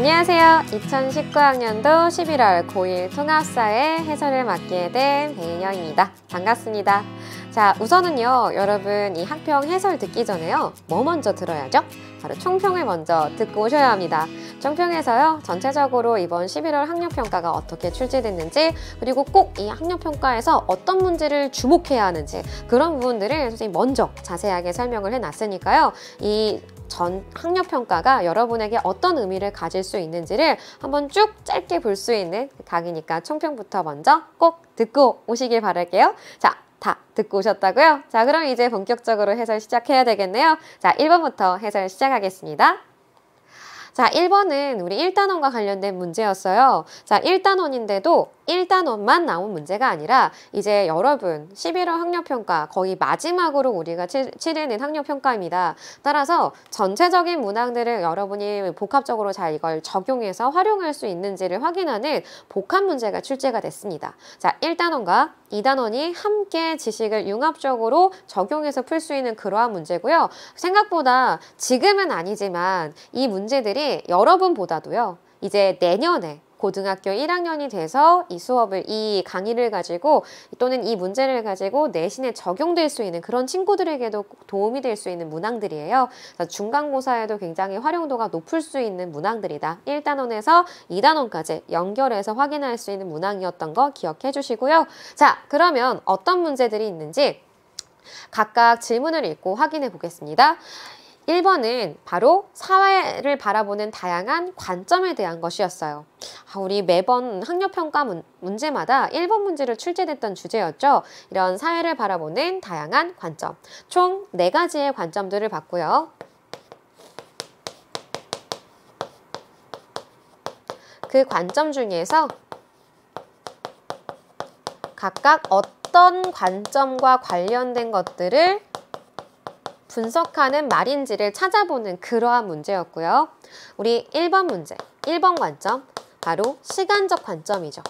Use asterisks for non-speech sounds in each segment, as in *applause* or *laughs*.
안녕하세요. 2019학년도 11월 고일 통합사회 해설을 맡게 된 배인영입니다. 반갑습니다. 자, 우선은요, 여러분 이 학평 해설 듣기 전에요. 뭐 먼저 들어야죠? 바로 총평을 먼저 듣고 오셔야 합니다. 총평에서요, 전체적으로 이번 11월 학력평가가 어떻게 출제됐는지, 그리고 꼭 이 학력평가에서 어떤 문제를 주목해야 하는지, 그런 부분들을 선생님 먼저 자세하게 설명을 해놨으니까요. 이전 학력 평가가 여러분에게 어떤 의미를 가질 수 있는지를 한번 쭉 짧게 볼 수 있는 강의니까 총평부터 먼저 꼭 듣고 오시길 바랄게요. 자, 다 듣고 오셨다고요? 자, 그럼 이제 본격적으로 해설 시작해야 되겠네요. 자, 1번부터 해설 시작하겠습니다. 자, 1번은 우리 1단원과 관련된 문제였어요. 자, 1단원인데도 1단원만 나온 문제가 아니라 이제 여러분 11월 학력평가 거의 마지막으로 우리가 치, 치르는 학력평가입니다. 따라서 전체적인 문항들을 여러분이 복합적으로 잘 이걸 적용해서 활용할 수 있는지를 확인하는 복합 문제가 출제가 됐습니다. 자, 1단원과 이단원이 함께 지식을 융합적으로 적용해서 풀 수 있는 그러한 문제고요. 생각보다 지금은 아니지만 이 문제들이 여러분보다도요. 이제 내년에 고등학교 1학년이 돼서 이 수업을 이 강의를 가지고 또는 이 문제를 가지고 내신에 적용될 수 있는 그런 친구들에게도 도움이 될 수 있는 문항들이에요. 중간고사에도 굉장히 활용도가 높을 수 있는 문항들이다. 1단원에서 2단원까지 연결해서 확인할 수 있는 문항이었던 거 기억해 주시고요. 자, 그러면 어떤 문제들이 있는지 각각 질문을 읽고 확인해 보겠습니다. 1번은 바로 사회를 바라보는 다양한 관점에 대한 것이었어요. 아, 우리 매번 학력평가 문, 문제마다 1번 문제를 출제됐던 주제였죠. 이런 사회를 바라보는 다양한 관점. 총 4가지의 관점들을 봤고요. 그 관점 중에서 각각 어떤 관점과 관련된 것들을 분석하는 말인지를 찾아보는 그러한 문제였고요. 우리 1번 문제, 1번 관점, 바로 시간적 관점이죠.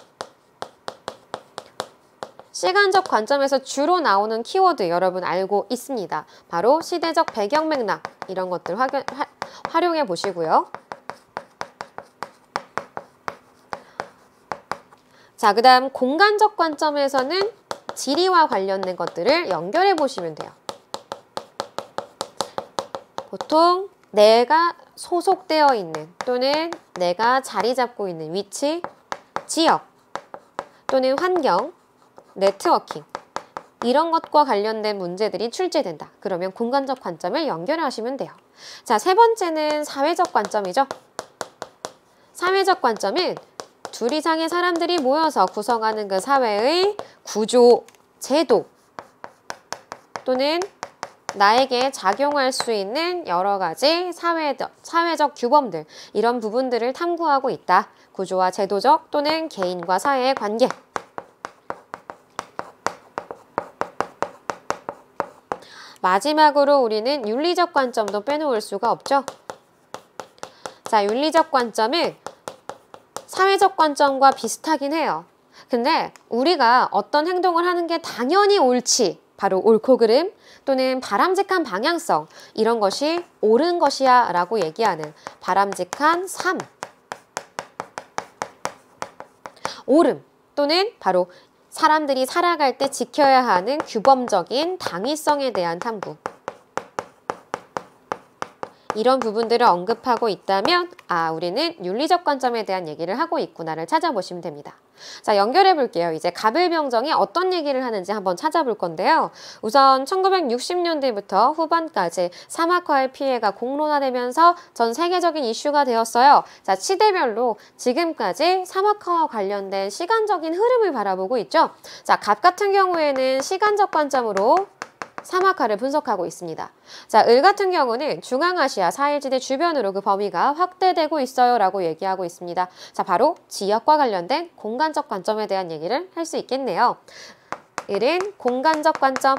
시간적 관점에서 주로 나오는 키워드 여러분 알고 있습니다. 바로 시대적 배경 맥락 이런 것들 활용, 활용해 보시고요. 자, 그 다음 공간적 관점에서는 지리와 관련된 것들을 연결해 보시면 돼요. 보통 내가 소속되어 있는 또는 내가 자리 잡고 있는 위치, 지역 또는 환경, 네트워킹 이런 것과 관련된 문제들이 출제된다. 그러면 공간적 관점을 연결하시면 돼요. 자, 세 번째는 사회적 관점이죠. 사회적 관점은 둘 이상의 사람들이 모여서 구성하는 그 사회의 구조, 제도 또는 나에게 작용할 수 있는 여러 가지 사회적, 사회적 규범들 이런 부분들을 탐구하고 있다. 구조와 제도적 또는 개인과 사회의 관계 마지막으로 우리는 윤리적 관점도 빼놓을 수가 없죠. 자, 윤리적 관점은 사회적 관점과 비슷하긴 해요. 근데 우리가 어떤 행동을 하는 게 당연히 옳지 바로 옳고 그름 또는 바람직한 방향성 이런 것이 옳은 것이야 라고 얘기하는 바람직한 삶 옳음 또는 바로 사람들이 살아갈 때 지켜야 하는 규범적인 당위성에 대한 탐구 이런 부분들을 언급하고 있다면 아 우리는 윤리적 관점에 대한 얘기를 하고 있구나를 찾아보시면 됩니다. 자, 연결해 볼게요. 이제 갑을명정이 어떤 얘기를 하는지 한번 찾아볼 건데요. 우선 1960년대부터 후반까지 사막화의 피해가 공론화되면서 전 세계적인 이슈가 되었어요. 자, 시대별로 지금까지 사막화와 관련된 시간적인 흐름을 바라보고 있죠. 자, 갑 같은 경우에는 시간적 관점으로 사막화를 분석하고 있습니다. 자, 을 같은 경우는 중앙아시아 사일지대 주변으로 그 범위가 확대되고 있어요 라고 얘기하고 있습니다. 자, 바로 지역과 관련된 공간적 관점에 대한 얘기를 할 수 있겠네요. 을은 공간적 관점,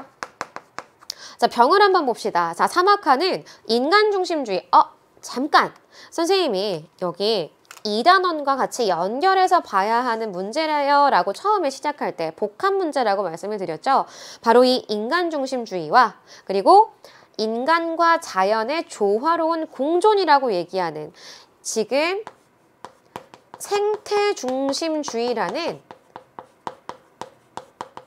자, 병을 한번 봅시다. 자, 사막화는 인간 중심주의. 어, 잠깐. 선생님이 여기 이단원과 같이 연결해서 봐야 하는 문제래요 라고 처음에 시작할 때 복합 문제라고 말씀을 드렸죠. 바로 이 인간 중심주의와 그리고 인간과 자연의 조화로운 공존이라고 얘기하는 지금 생태 중심주의라는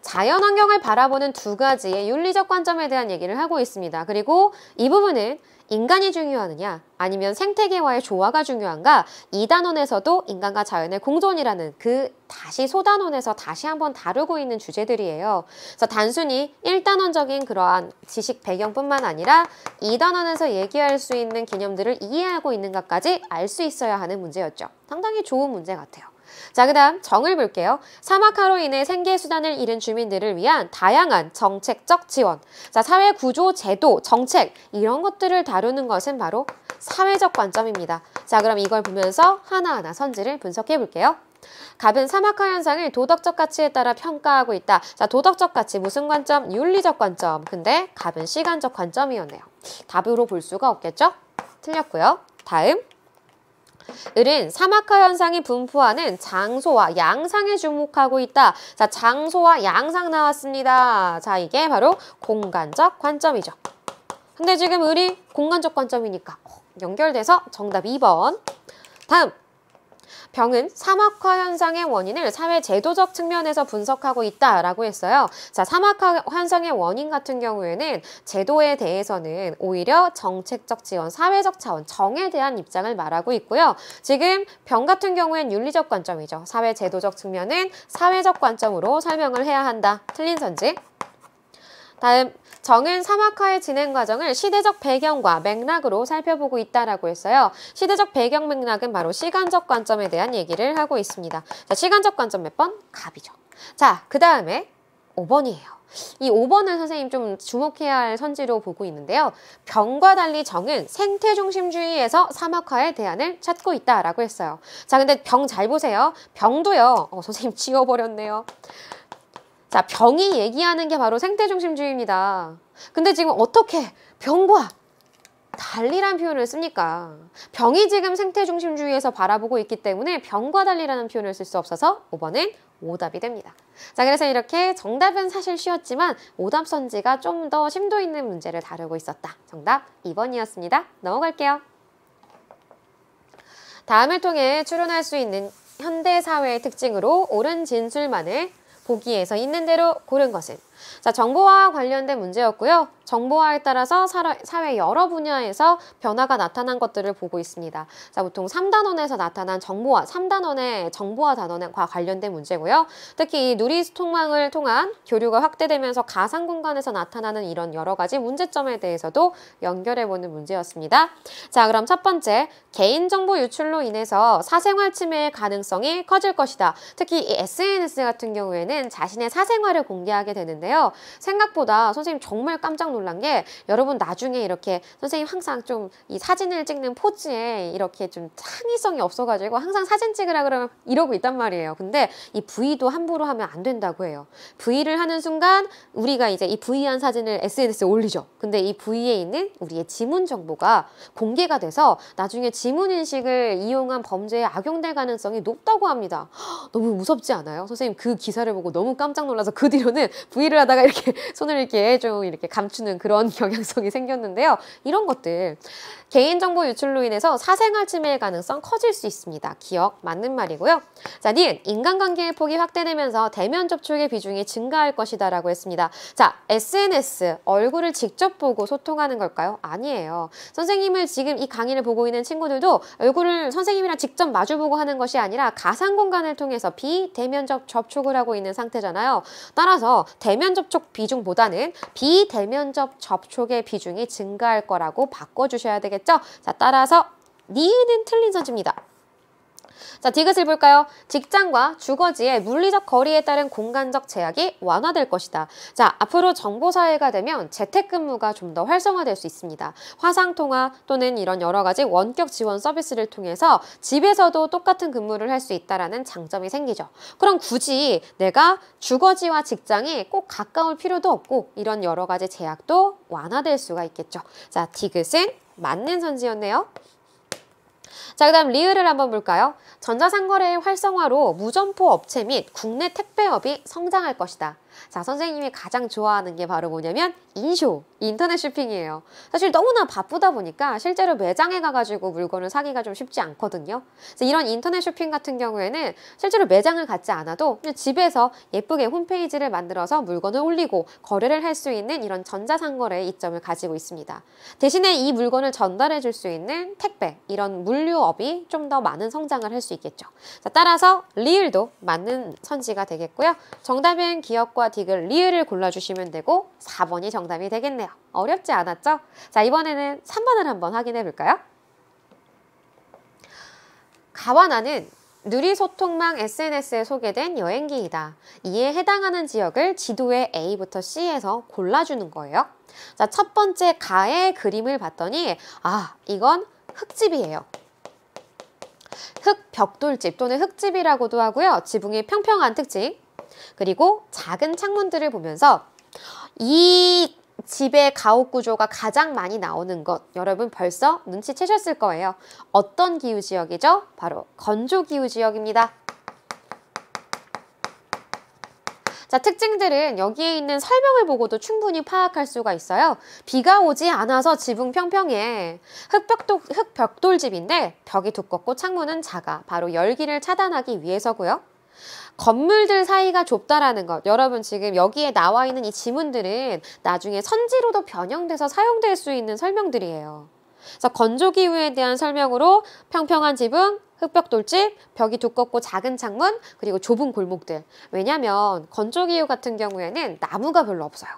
자연 환경을 바라보는 두 가지의 윤리적 관점에 대한 얘기를 하고 있습니다. 그리고 이 부분은 인간이 중요하느냐 아니면 생태계와의 조화가 중요한가 이단원에서도 인간과 자연의 공존이라는 그 다시 소단원에서 다시 한번 다루고 있는 주제들이에요. 그래서 단순히 일단원적인 그러한 지식 배경뿐만 아니라 이단원에서 얘기할 수 있는 개념들을 이해하고 있는가까지 알 수 있어야 하는 문제였죠. 상당히 좋은 문제 같아요. 자, 그 다음 정을 볼게요. 사막화로 인해 생계수단을 잃은 주민들을 위한 다양한 정책적 지원, 자, 사회 구조, 제도, 정책 이런 것들을 다루는 것은 바로 사회적 관점입니다. 자, 그럼 이걸 보면서 하나하나 선지를 분석해 볼게요. 갑은 사막화 현상을 도덕적 가치에 따라 평가하고 있다. 자, 도덕적 가치 무슨 관점? 윤리적 관점. 근데 갑은 시간적 관점이었네요. 답으로 볼 수가 없겠죠? 틀렸고요. 다음 을은 사막화 현상이 분포하는 장소와 양상에 주목하고 있다. 자, 장소와 양상 나왔습니다. 자, 이게 바로 공간적 관점이죠. 근데 지금 을이 공간적 관점이니까 연결돼서 정답 2번. 다음 병은 사막화 현상의 원인을 사회 제도적 측면에서 분석하고 있다라고 했어요. 자, 사막화 현상의 원인 같은 경우에는 제도에 대해서는 오히려 정책적 지원, 사회적 차원, 정에 대한 입장을 말하고 있고요. 지금 병 같은 경우엔 윤리적 관점이죠. 사회 제도적 측면은 사회적 관점으로 설명을 해야 한다. 틀린 선지. 다음 정은 사막화의 진행 과정을 시대적 배경과 맥락으로 살펴보고 있다라고 했어요. 시대적 배경 맥락은 바로 시간적 관점에 대한 얘기를 하고 있습니다. 자, 시간적 관점 몇 번? 갑이죠. 자, 그 다음에 5번이에요. 이 5번을 선생님 좀 주목해야 할 선지로 보고 있는데요. 병과 달리 정은 생태 중심주의에서 사막화의 대안을 찾고 있다라고 했어요. 자, 근데 병 잘 보세요. 병도요. 어, 선생님 지워버렸네요. 자, 병이 얘기하는 게 바로 생태중심주의입니다. 근데 지금 어떻게 병과 달리란 표현을 씁니까? 병이 지금 생태중심주의에서 바라보고 있기 때문에 병과 달리라는 표현을 쓸 수 없어서 5번은 오답이 됩니다. 자, 그래서 이렇게 정답은 사실 쉬웠지만 오답 선지가 좀 더 심도 있는 문제를 다루고 있었다. 정답 2번이었습니다. 넘어갈게요. 다음을 통해 추론할 수 있는 현대사회의 특징으로 옳은 진술만을 보기에서 있는 대로 고른 것은 자, 정보와 관련된 문제였고요. 정보화에 따라서 사회 여러 분야에서 변화가 나타난 것들을 보고 있습니다. 자, 보통 3단원에서 나타난 정보화, 3단원의 정보화 단원과 관련된 문제고요. 특히 이 누리통망을 통한 교류가 확대되면서 가상 공간에서 나타나는 이런 여러 가지 문제점에 대해서도 연결해보는 문제였습니다. 자, 그럼 첫 번째, 개인정보 유출로 인해서 사생활 침해의 가능성이 커질 것이다. 특히 이 SNS 같은 경우에는 자신의 사생활을 공개하게 되는데요. 있데요 생각보다 선생님 정말 깜짝 놀란 게 여러분 나중에 이렇게 선생님 항상 좀 이 사진을 찍는 포즈에 이렇게 좀 창의성이 없어가지고 항상 사진 찍으라 그러면 이러고 있단 말이에요. 근데 이 V도 함부로 하면 안 된다고 해요. V를 하는 순간 우리가 이제 이 V한 사진을 SNS에 올리죠. 근데 이 V에 있는 우리의 지문 정보가 공개가 돼서 나중에 지문 인식을 이용한 범죄에 악용될 가능성이 높다고 합니다. *gasps* 너무 무섭지 않아요? 선생님 그 기사를 보고 너무 깜짝 놀라서 그 뒤로는 V를 하다가 이렇게 *laughs* 손을 이렇게 좀 이렇게 감추는 그런 *laughs* 경향성이 생겼는데요. 이런 것들. 개인정보 유출로 인해서 사생활 침해의 가능성 커질 수 있습니다. 기억 맞는 말이고요. 자, 니은 인간관계의 폭이 확대되면서 대면 접촉의 비중이 증가할 것이다 라고 했습니다. 자, SNS, 얼굴을 직접 보고 소통하는 걸까요? 아니에요. 선생님을 지금 이 강의를 보고 있는 친구들도 얼굴을 선생님이랑 직접 마주보고 하는 것이 아니라 가상 공간을 통해서 비대면적 접촉을 하고 있는 상태잖아요. 따라서 대면 대면 접촉 비중보다는 비대면 접 접촉의 비중이 증가할 거라고 바꿔주셔야 되겠죠? 자, 따라서 니은은 틀린 서지입니다 자, 디귿을 볼까요? 직장과 주거지의 물리적 거리에 따른 공간적 제약이 완화될 것이다. 자, 앞으로 정보사회가 되면 재택근무가 좀 더 활성화될 수 있습니다. 화상통화 또는 이런 여러 가지 원격 지원 서비스를 통해서 집에서도 똑같은 근무를 할 수 있다라는 장점이 생기죠. 그럼 굳이 내가 주거지와 직장이 꼭 가까울 필요도 없고 이런 여러 가지 제약도 완화될 수가 있겠죠. 자, 디귿은 맞는 선지였네요. 자, 그 다음 리을을 한번 볼까요? 전자상거래의 활성화로 무점포 업체 및 국내 택배업이 성장할 것이다. 자, 선생님이 가장 좋아하는 게 바로 뭐냐면 인쇼, 인터넷 쇼핑이에요. 사실 너무나 바쁘다 보니까 실제로 매장에 가가지고 물건을 사기가 좀 쉽지 않거든요. 그래서 이런 인터넷 쇼핑 같은 경우에는 실제로 매장을 갖지 않아도 그냥 집에서 예쁘게 홈페이지를 만들어서 물건을 올리고 거래를 할 수 있는 이런 전자상거래의 이점을 가지고 있습니다. 대신에 이 물건을 전달해 줄 수 있는 택배, 이런 물류업이 좀 더 많은 성장을 할 수 있겠죠. 자, 따라서 리을도 맞는 선지가 되겠고요. 정답은 기업과 디귿 리을을 골라주시면 되고 4번이 정답이 되겠네요. 어렵지 않았죠? 자 이번에는 3번을 한번 확인해 볼까요? 가와 나는 누리소통망 SNS에 소개된 여행기이다. 이에 해당하는 지역을 지도의 A부터 C에서 골라주는 거예요. 자, 첫 번째 가의 그림을 봤더니 아, 이건 흙집이에요. 흙 벽돌집 또는 흙집이라고도 하고요. 지붕의 평평한 특징, 그리고 작은 창문들을 보면서 이 집의 가옥 구조가 가장 많이 나오는 것 여러분 벌써 눈치채셨을 거예요. 어떤 기후 지역이죠? 바로 건조 기후 지역입니다. 자, 특징들은 여기에 있는 설명을 보고도 충분히 파악할 수가 있어요. 비가 오지 않아서 지붕 평평해. 흙벽돌, 흙벽돌집인데 벽이 두껍고 창문은 작아. 바로 열기를 차단하기 위해서고요. 건물들 사이가 좁다라는 것. 여러분 지금 여기에 나와 있는 이 지문들은 나중에 선지로도 변형돼서 사용될 수 있는 설명들이에요. 그래서 건조기후에 대한 설명으로 평평한 지붕, 흙벽 돌집, 벽이 두껍고 작은 창문, 그리고 좁은 골목들. 왜냐면 건조기후 같은 경우에는 나무가 별로 없어요.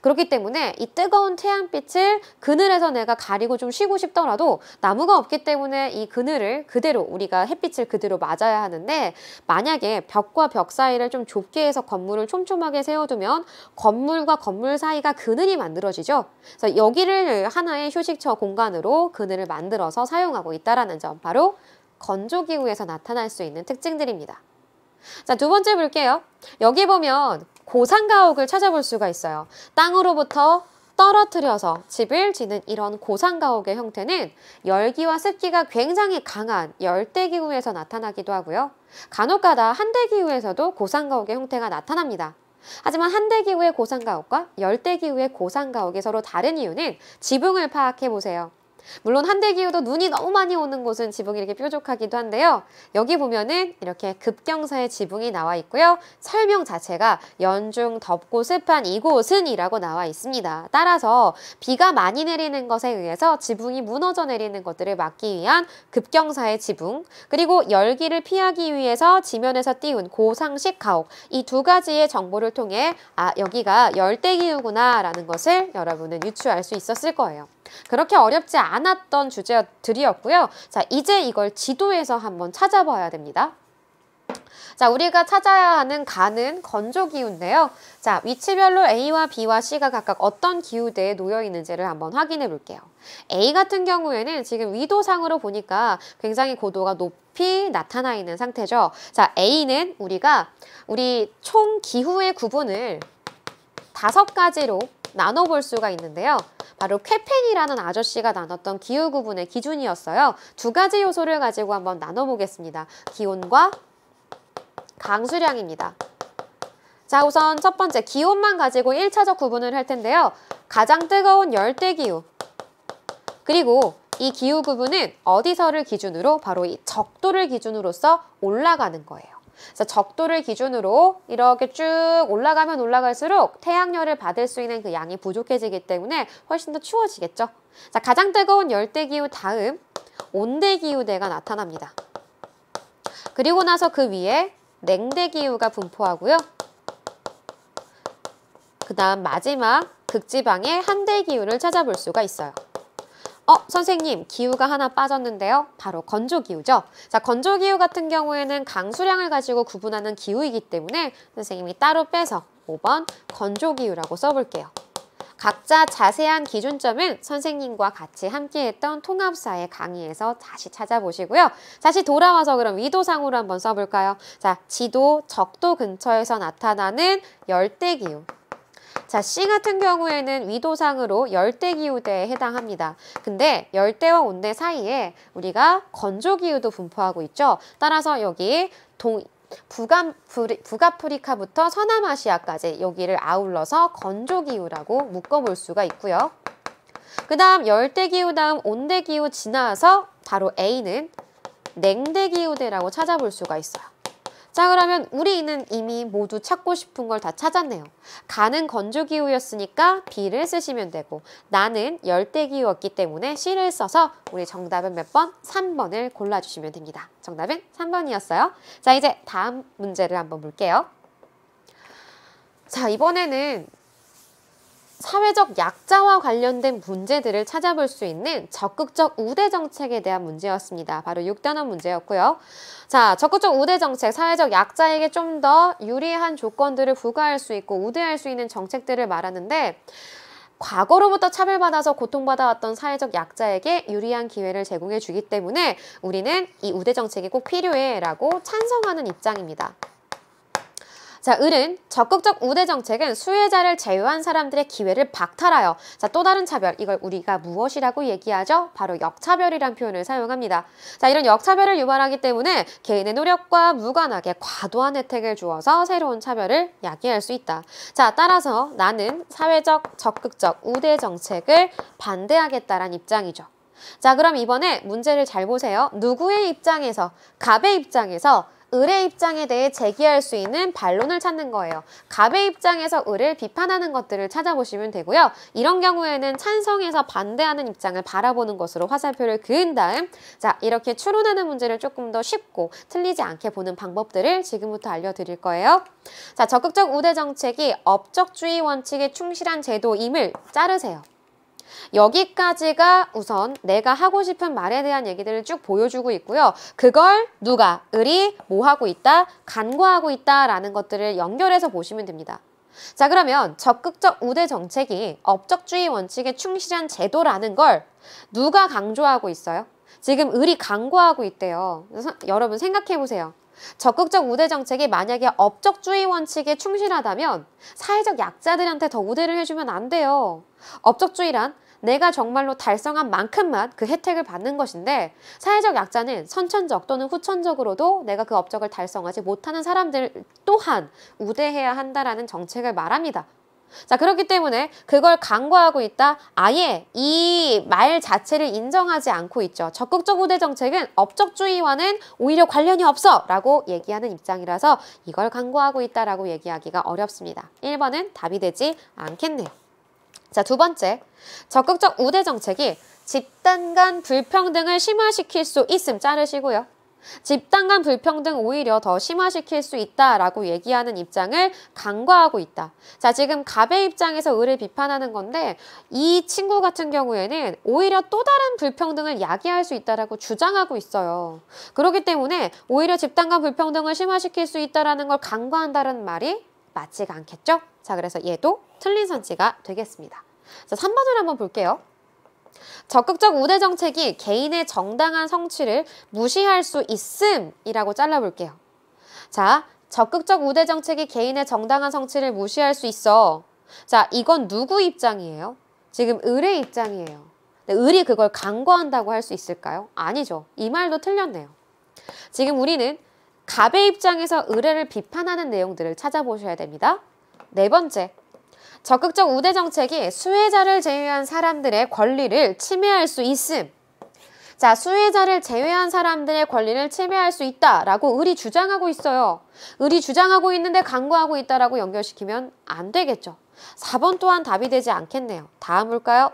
그렇기 때문에 이 뜨거운 태양빛을 그늘에서 내가 가리고 좀 쉬고 싶더라도 나무가 없기 때문에 이 그늘을 그대로 우리가 햇빛을 그대로 맞아야 하는데 만약에 벽과 벽 사이를 좀 좁게 해서 건물을 촘촘하게 세워두면 건물과 건물 사이가 그늘이 만들어지죠. 그래서 여기를 하나의 휴식처 공간으로 그늘을 만들어서 사용하고 있다라는 점 바로 건조기후에서 나타날 수 있는 특징들입니다. 자, 두 번째 볼게요. 여기 보면 고상가옥을 찾아볼 수가 있어요. 땅으로부터 떨어뜨려서 집을 짓는 이런 고상가옥의 형태는 열기와 습기가 굉장히 강한 열대기후에서 나타나기도 하고요. 간혹가다 한대기후에서도 고상가옥의 형태가 나타납니다. 하지만 한대기후의 고상가옥과 열대기후의 고상가옥이 서로 다른 이유는 지붕을 파악해 보세요. 물론 한대기후도 눈이 너무 많이 오는 곳은 지붕이 이렇게 뾰족하기도 한데요. 여기 보면은 이렇게 급경사의 지붕이 나와 있고요. 설명 자체가 연중 덥고 습한 이곳은 이라고 나와 있습니다. 따라서 비가 많이 내리는 것에 의해서 지붕이 무너져 내리는 것들을 막기 위한 급경사의 지붕 그리고 열기를 피하기 위해서 지면에서 띄운 고상식 가옥 이 두 가지의 정보를 통해 아 여기가 열대기후구나 라는 것을 여러분은 유추할 수 있었을 거예요. 그렇게 어렵지 않았던 주제들이었고요. 자, 이제 이걸 지도에서 한번 찾아봐야 됩니다. 자, 우리가 찾아야 하는 가는 건조 기운인데요 자, 위치별로 A와 B와 C가 각각 어떤 기후대에 놓여 있는지를 한번 확인해 볼게요. A 같은 경우에는 지금 위도상으로 보니까 굉장히 고도가 높이 나타나 있는 상태죠. 자, A는 우리가 우리 총 기후의 구분을 다섯 가지로 나눠볼 수가 있는데요. 바로 쾌펜이라는 아저씨가 나눴던 기후 구분의 기준이었어요. 두 가지 요소를 가지고 한번 나눠보겠습니다. 기온과 강수량입니다. 자 우선 첫 번째 기온만 가지고 1차적 구분을 할 텐데요. 가장 뜨거운 열대 기후 그리고 이 기후 구분은 어디서를 기준으로 바로 이 적도를 기준으로써 올라가는 거예요. 그래서 적도를 기준으로 이렇게 쭉 올라가면 올라갈수록 태양열을 받을 수 있는 그 양이 부족해지기 때문에 훨씬 더 추워지겠죠. 자, 가장 뜨거운 열대기후 다음 온대기후대가 나타납니다. 그리고 나서 그 위에 냉대기후가 분포하고요. 그 다음 마지막 극지방의 한대기후를 찾아볼 수가 있어요. 어, 선생님, 기후가 하나 빠졌는데요. 바로 건조기후죠. 자, 건조기후 같은 경우에는 강수량을 가지고 구분하는 기후이기 때문에 선생님이 따로 빼서 5번 건조기후라고 써볼게요. 각자 자세한 기준점은 선생님과 같이 함께했던 통합사의 강의에서 다시 찾아보시고요. 다시 돌아와서 그럼 위도상으로 한번 써볼까요? 자, 지도, 적도 근처에서 나타나는 열대기후. 자, C 같은 경우에는 위도상으로 열대기후대에 해당합니다. 근데 열대와 온대 사이에 우리가 건조기후도 분포하고 있죠. 따라서 여기 동, 북암, 북아프리카부터 서남아시아까지 여기를 아울러서 건조기후라고 묶어볼 수가 있고요. 그 다음 열대기후 다음 온대기후 지나서 바로 A는 냉대기후대라고 찾아볼 수가 있어요. 자 그러면 우리는 이미 모두 찾고 싶은 걸 다 찾았네요. 가는 건조기후였으니까비를 쓰시면 되고 나는 열대기후였기 때문에 시를 써서 우리 정답은 몇 번? 3번을 골라주시면 됩니다. 정답은 3번이었어요. 자 이제 다음 문제를 한번 볼게요. 자 이번에는 사회적 약자와 관련된 문제들을 찾아볼 수 있는 적극적 우대 정책에 대한 문제였습니다. 바로 6단원 문제였고요. 자, 적극적 우대 정책, 사회적 약자에게 좀 더 유리한 조건들을 부과할 수 있고 우대할 수 있는 정책들을 말하는데 과거로부터 차별받아서 고통받아왔던 사회적 약자에게 유리한 기회를 제공해 주기 때문에 우리는 이 우대 정책이 꼭 필요해 라고 찬성하는 입장입니다. 자, 을은 적극적 우대 정책은 수혜자를 제외한 사람들의 기회를 박탈하여 자, 또 다른 차별 이걸 우리가 무엇이라고 얘기하죠? 바로 역차별이란 표현을 사용합니다. 자, 이런 역차별을 유발하기 때문에 개인의 노력과 무관하게 과도한 혜택을 주어서 새로운 차별을 야기할 수 있다. 자, 따라서 나는 사회적 적극적 우대 정책을 반대하겠다란 입장이죠. 자, 그럼 이번에 문제를 잘 보세요. 누구의 입장에서, 갑의 입장에서 을의 입장에 대해 제기할 수 있는 반론을 찾는 거예요. 갑의 입장에서 을을 비판하는 것들을 찾아보시면 되고요. 이런 경우에는 찬성에서 반대하는 입장을 바라보는 것으로 화살표를 그은 다음 자 이렇게 추론하는 문제를 조금 더 쉽고 틀리지 않게 보는 방법들을 지금부터 알려드릴 거예요. 자 적극적 우대 정책이 업적주의 원칙에 충실한 제도임을 자르세요. 여기까지가 우선 내가 하고 싶은 말에 대한 얘기들을 쭉 보여주고 있고요. 그걸 누가, 을이 뭐 하고 있다, 간과하고 있다라는 것들을 연결해서 보시면 됩니다. 자 그러면 적극적 우대 정책이 업적주의 원칙에 충실한 제도라는 걸 누가 강조하고 있어요? 지금 을이 강과하고 있대요. 서, 여러분 생각해 보세요. 적극적 우대 정책이 만약에 업적주의 원칙에 충실하다면 사회적 약자들한테 더 우대를 해주면 안 돼요. 업적주의란 내가 정말로 달성한 만큼만 그 혜택을 받는 것인데 사회적 약자는 선천적 또는 후천적으로도 내가 그 업적을 달성하지 못하는 사람들 또한 우대해야 한다라는 정책을 말합니다. 자, 그렇기 때문에 그걸 강구하고 있다. 아예 이 말 자체를 인정하지 않고 있죠. 적극적 우대 정책은 업적주의와는 오히려 관련이 없어 라고 얘기하는 입장이라서 이걸 강구하고 있다라고 얘기하기가 어렵습니다. 1번은 답이 되지 않겠네요. 자, 두 번째. 적극적 우대 정책이 집단 간 불평등을 심화시킬 수 있음 자르시고요. 집단 간 불평등 오히려 더 심화시킬 수 있다라고 얘기하는 입장을 간과하고 있다. 자, 지금 갑의 입장에서 을을 비판하는 건데 이 친구 같은 경우에는 오히려 또 다른 불평등을 야기할 수 있다라고 주장하고 있어요. 그렇기 때문에 오히려 집단 간 불평등을 심화시킬 수 있다라는 걸 간과한다는 말이 맞지가 않겠죠? 자, 그래서 얘도 틀린 선지가 되겠습니다. 자, 3번을 한번 볼게요. 적극적 우대 정책이 개인의 정당한 성취를 무시할 수 있음이라고 잘라볼게요. 자, 적극적 우대 정책이 개인의 정당한 성취를 무시할 수 있어. 자, 이건 누구 입장이에요? 지금 을의 입장이에요. 을이 그걸 강구한다고 할 수 있을까요? 아니죠. 이 말도 틀렸네요. 지금 우리는 갑의 입장에서 의뢰를 비판하는 내용들을 찾아보셔야 됩니다. 네 번째, 적극적 우대 정책이 수혜자를 제외한 사람들의 권리를 침해할 수 있음. 자, 수혜자를 제외한 사람들의 권리를 침해할 수 있다라고 을이 주장하고 있어요. 을이 주장하고 있는데 강구하고 있다라고 연결시키면 안 되겠죠. 4번 또한 답이 되지 않겠네요. 다음 볼까요?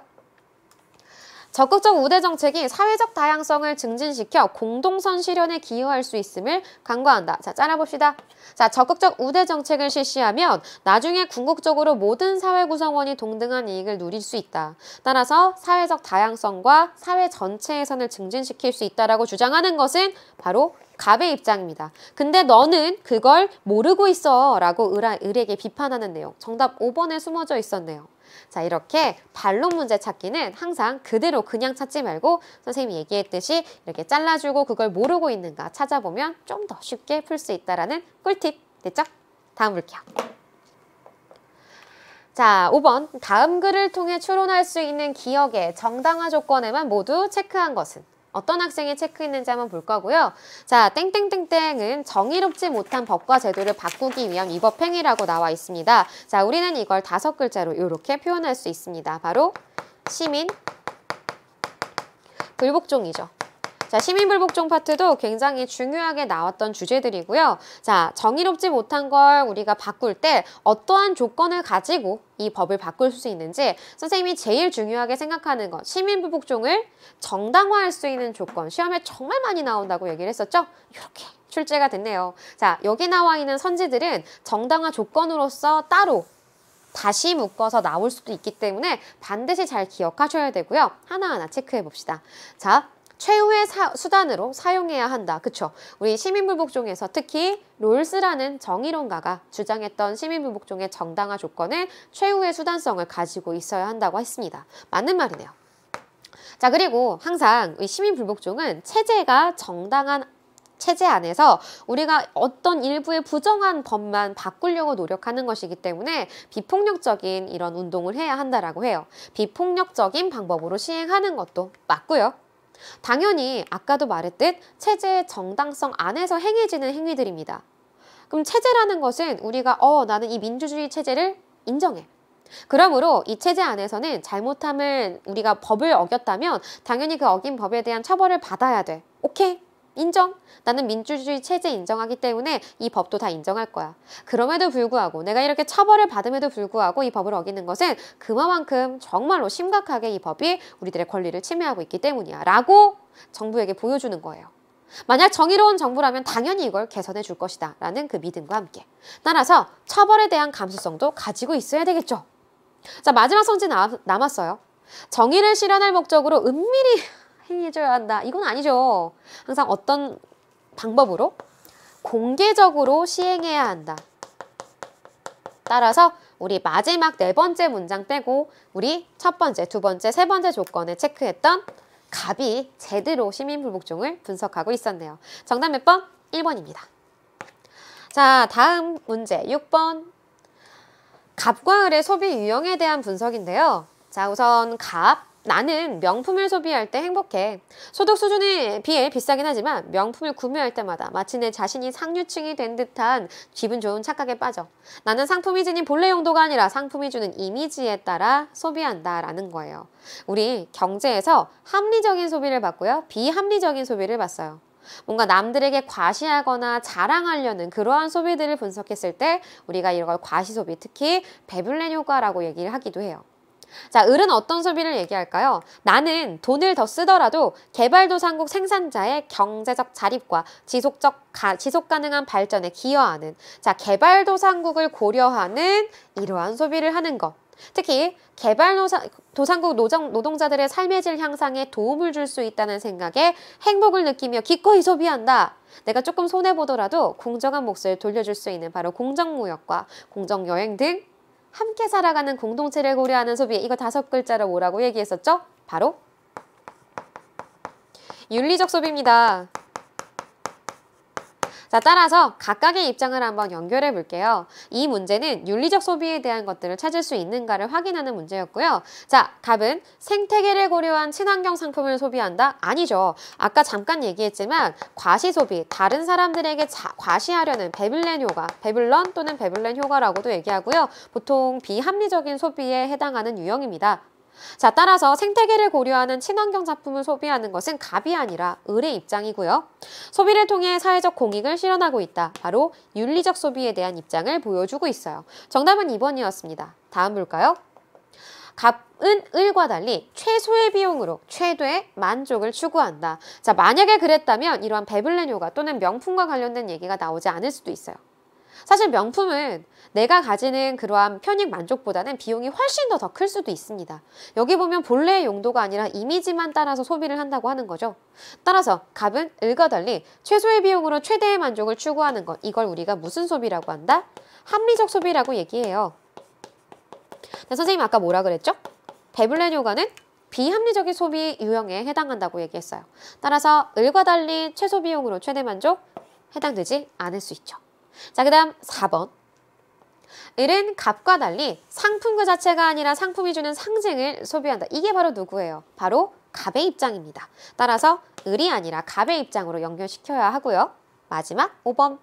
적극적 우대 정책이 사회적 다양성을 증진시켜 공동선 실현에 기여할 수 있음을 강과한다 자, 짜라봅시다. 자, 적극적 우대 정책을 실시하면 나중에 궁극적으로 모든 사회 구성원이 동등한 이익을 누릴 수 있다. 따라서 사회적 다양성과 사회 전체의 선을 증진시킬 수 있다라고 주장하는 것은 바로 갑의 입장입니다. 근데 너는 그걸 모르고 있어 라고 을에게 비판하는 내용. 정답 5번에 숨어져 있었네요. 자 이렇게 반론 문제 찾기는 항상 그대로 그냥 찾지 말고 선생님이 얘기했듯이 이렇게 잘라주고 그걸 모르고 있는가 찾아보면 좀 더 쉽게 풀 수 있다라는 꿀팁 됐죠? 다음 볼게요. 자, 5번 다음 글을 통해 추론할 수 있는 기억의 정당화 조건에만 모두 체크한 것은 어떤 학생이 체크했는지 한번 볼 거고요. 자, 땡땡땡땡은 정의롭지 못한 법과 제도를 바꾸기 위한 위법 행위라고 나와 있습니다. 자, 우리는 이걸 다섯 글자로 이렇게 표현할 수 있습니다. 바로 시민, 불복종이죠. 자, 시민불복종 파트도 굉장히 중요하게 나왔던 주제들이고요. 자, 정의롭지 못한 걸 우리가 바꿀 때 어떠한 조건을 가지고 이 법을 바꿀 수 있는지 선생님이 제일 중요하게 생각하는 건 시민불복종을 정당화할 수 있는 조건 시험에 정말 많이 나온다고 얘기를 했었죠. 이렇게 출제가 됐네요. 자, 여기 나와 있는 선지들은 정당화 조건으로서 따로 다시 묶어서 나올 수도 있기 때문에 반드시 잘 기억하셔야 되고요. 하나하나 체크해 봅시다. 자, 최후의 사, 수단으로 사용해야 한다. 그렇죠 우리 시민불복종에서 특히 롤스라는 정의론가가 주장했던 시민불복종의 정당화 조건은 최후의 수단성을 가지고 있어야 한다고 했습니다. 맞는 말이네요. 자 그리고 항상 우리 시민불복종은 체제가 정당한 체제 안에서 우리가 어떤 일부의 부정한 법만 바꾸려고 노력하는 것이기 때문에 비폭력적인 이런 운동을 해야 한다라고 해요. 비폭력적인 방법으로 시행하는 것도 맞고요. 당연히 아까도 말했듯 체제의 정당성 안에서 행해지는 행위들입니다. 그럼 체제라는 것은 우리가 어 나는 이 민주주의 체제를 인정해. 그러므로 이 체제 안에서는 잘못함을 우리가 법을 어겼다면 당연히 그 어긴 법에 대한 처벌을 받아야 돼. 오케이. 인정. 나는 민주주의 체제 인정하기 때문에 이 법도 다 인정할 거야. 그럼에도 불구하고 내가 이렇게 처벌을 받음에도 불구하고 이 법을 어기는 것은 그만큼 정말로 심각하게 이 법이 우리들의 권리를 침해하고 있기 때문이야. 라고 정부에게 보여주는 거예요. 만약 정의로운 정부라면 당연히 이걸 개선해 줄 것이다 라는 그 믿음과 함께 따라서 처벌에 대한 감수성도 가지고 있어야 되겠죠 자 마지막 성지 남았어요 정의를 실현할 목적으로 은밀히 행해져야 한다. 이건 아니죠. 항상 어떤 방법으로 공개적으로 시행해야 한다. 따라서 우리 마지막 네 번째 문장 빼고 우리 첫 번째, 두 번째, 세 번째 조건에 체크했던 갑이 제대로 시민불복종을 분석하고 있었네요. 정답 몇 번? 1번입니다. 자, 다음 문제 6번. 갑과 을의 소비 유형에 대한 분석인데요. 자, 우선 갑, 나는 명품을 소비할 때 행복해. 소득 수준에 비해 비싸긴 하지만 명품을 구매할 때마다 마치 내 자신이 상류층이 된 듯한 기분 좋은 착각에 빠져. 나는 상품이 지닌 본래 용도가 아니라 상품이 주는 이미지에 따라 소비한다라는 거예요. 우리 경제에서 합리적인 소비를 봤고요. 비합리적인 소비를 봤어요. 뭔가 남들에게 과시하거나 자랑하려는 그러한 소비들을 분석했을 때 우리가 이걸 과시 소비, 특히 베블렌 효과라고 얘기를 하기도 해요. 자, 을은 어떤 소비를 얘기할까요? 나는 돈을 더 쓰더라도 개발도상국 생산자의 경제적 자립과 지속적 가, 지속 가능한 발전에 기여하는 자, 개발도상국을 고려하는 이러한 소비를 하는 것. 특히 개발도상국 노동자들의 삶의 질 향상에 도움을 줄 수 있다는 생각에 행복을 느끼며 기꺼이 소비한다. 내가 조금 손해보더라도 공정한 몫을 돌려줄 수 있는 바로 공정무역과 공정여행 등 함께 살아가는 공동체를 고려하는 소비 이거 다섯 글자로 뭐라고 얘기했었죠? 바로 윤리적 소비입니다. 자, 따라서 각각의 입장을 한번 연결해 볼게요. 이 문제는 윤리적 소비에 대한 것들을 찾을 수 있는가를 확인하는 문제였고요. 자, 답은 생태계를 고려한 친환경 상품을 소비한다? 아니죠. 아까 잠깐 얘기했지만 과시 소비, 다른 사람들에게 자, 과시하려는 베블렌 효과, 베블런 또는 베블렌 효과라고도 얘기하고요. 보통 비합리적인 소비에 해당하는 유형입니다. 자, 따라서 생태계를 고려하는 친환경 작품을 소비하는 것은 갑이 아니라 을의 입장이고요. 소비를 통해 사회적 공익을 실현하고 있다. 바로 윤리적 소비에 대한 입장을 보여주고 있어요. 정답은 2번이었습니다. 다음 볼까요? 갑은 을과 달리 최소의 비용으로 최대의 만족을 추구한다. 자, 만약에 그랬다면 이러한 베블레뇨가 또는 명품과 관련된 얘기가 나오지 않을 수도 있어요. 사실 명품은 내가 가지는 그러한 편익 만족보다는 비용이 훨씬 더 더 클 수도 있습니다. 여기 보면 본래의 용도가 아니라 이미지만 따라서 소비를 한다고 하는 거죠. 따라서 갑은 을과 달리 최소의 비용으로 최대의 만족을 추구하는 것 이걸 우리가 무슨 소비라고 한다? 합리적 소비라고 얘기해요. 선생님 아까 뭐라 그랬죠? 베블렌 효과는 비합리적인 소비 유형에 해당한다고 얘기했어요. 따라서 을과 달리 최소 비용으로 최대 만족 해당되지 않을 수 있죠. 자, 그 다음 4번. 을은 값과 달리 상품 그 자체가 아니라 상품이 주는 상징을 소비한다. 이게 바로 누구예요? 바로 갑의 입장입니다. 따라서 을이 아니라 갑의 입장으로 연결시켜야 하고요. 마지막 5번.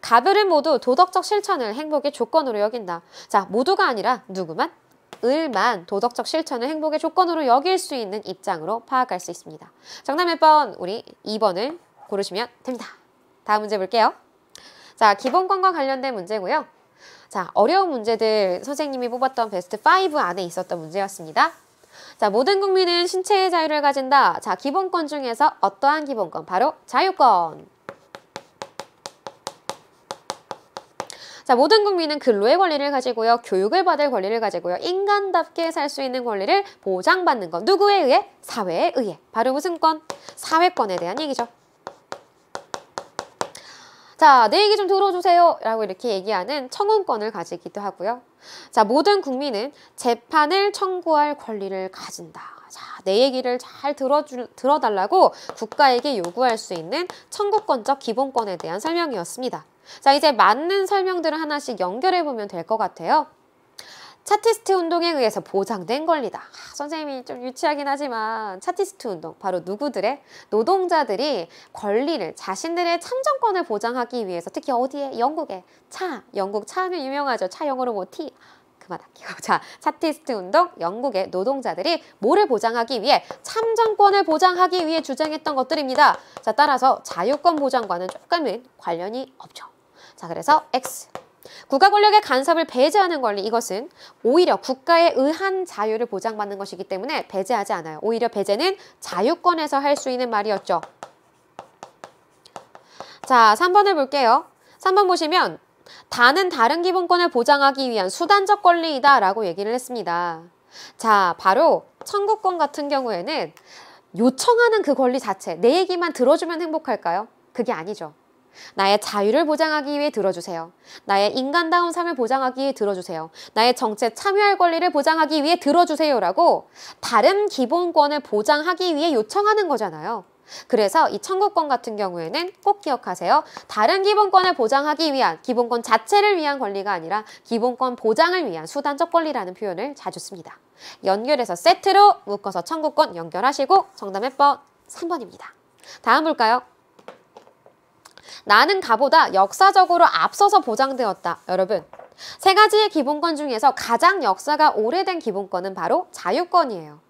갑을은 모두 도덕적 실천을 행복의 조건으로 여긴다. 자, 모두가 아니라 누구만? 을만 도덕적 실천을 행복의 조건으로 여길 수 있는 입장으로 파악할 수 있습니다. 정답 몇 번? 우리 2번을 고르시면 됩니다. 다음 문제 볼게요. 자, 기본 권과 관련된 문제고요. 자, 어려운 문제들 선생님이 뽑았던 베스트 5 안에 있었던 문제였습니다. 자, 모든 국민은 신체의 자유를 가진다. 자, 기본권 중에서 어떠한 기본권? 바로 자유권. 자, 모든 국민은 근로의 권리를 가지고요. 교육을 받을 권리를 가지고요. 인간답게 살 수 있는 권리를 보장받는 것. 누구에 의해? 사회에 의해. 바로 무슨 권? 사회권에 대한 얘기죠. 자, 내 얘기 좀 들어주세요. 라고 이렇게 얘기하는 청원권을 가지기도 하고요. 자, 모든 국민은 재판을 청구할 권리를 가진다. 자, 내 얘기를 잘 들어주, 들어달라고 국가에게 요구할 수 있는 청구권적 기본권에 대한 설명이었습니다. 자, 이제 맞는 설명들을 하나씩 연결해보면 될 것 같아요. 차티스트 운동에 의해서 보장된 권리다. 아, 선생님이 좀 유치하긴 하지만 차티스트 운동, 바로 누구들의 노동자들이 권리를 자신들의 참정권을 보장하기 위해서 특히 어디에? 영국에 차, 영국 차하면 유명하죠. 차 영어로 뭐 티. 그만할게요. 자, 차티스트 운동, 영국의 노동자들이 뭐를 보장하기 위해 참정권을 보장하기 위해 주장했던 것들입니다. 자, 따라서 자유권 보장과는 조금은 관련이 없죠. 자, 그래서 X. 국가 권력의 간섭을 배제하는 권리 이것은 오히려 국가에 의한 자유를 보장받는 것이기 때문에 배제하지 않아요. 오히려 배제는 자유권에서 할 수 있는 말이었죠. 자, 3번을 볼게요. 3번 보시면 다는 다른 기본권을 보장하기 위한 수단적 권리이다 라고 얘기를 했습니다. 자, 바로 청구권 같은 경우에는 요청하는 그 권리 자체, 내 얘기만 들어주면 행복할까요? 그게 아니죠. 나의 자유를 보장하기 위해 들어주세요. 나의 인간다운 삶을 보장하기 위해 들어주세요. 나의 정체 참여할 권리를 보장하기 위해 들어주세요라고 다른 기본권을 보장하기 위해 요청하는 거잖아요. 그래서 이 청구권 같은 경우에는 꼭 기억하세요. 다른 기본권을 보장하기 위한, 기본권 자체를 위한 권리가 아니라 기본권 보장을 위한 수단적 권리라는 표현을 자주 씁니다. 연결해서 세트로 묶어서 청구권 연결하시고 정답 몇 번? 3번입니다. 다음 볼까요? 나는 가보다 역사적으로 앞서서 보장되었다. 여러분 세 가지의 기본권 중에서 가장 역사가 오래된 기본권은 바로 자유권이에요.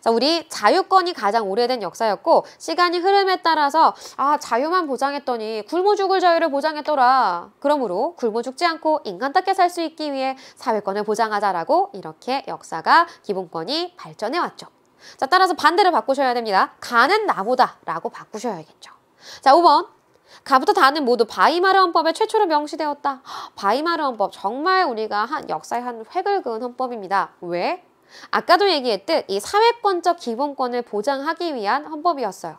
자, 우리 자유권이 가장 오래된 역사였고 시간이 흐름에 따라서 아 자유만 보장했더니 굶어 죽을 자유를 보장했더라. 그러므로 굶어 죽지 않고 인간답게 살 수 있기 위해 사회권을 보장하자라고 이렇게 역사가 기본권이 발전해 왔죠. 자, 따라서 반대를 바꾸셔야 됩니다. 가는 나보다 라고 바꾸셔야겠죠. 자, 5번 가부터 다는 모두 바이마르 헌법에 최초로 명시되었다. 바이마르 헌법 정말 우리가 한 역사의 한 획을 그은 헌법입니다. 왜? 아까도 얘기했듯 이 사회권적 기본권을 보장하기 위한 헌법이었어요.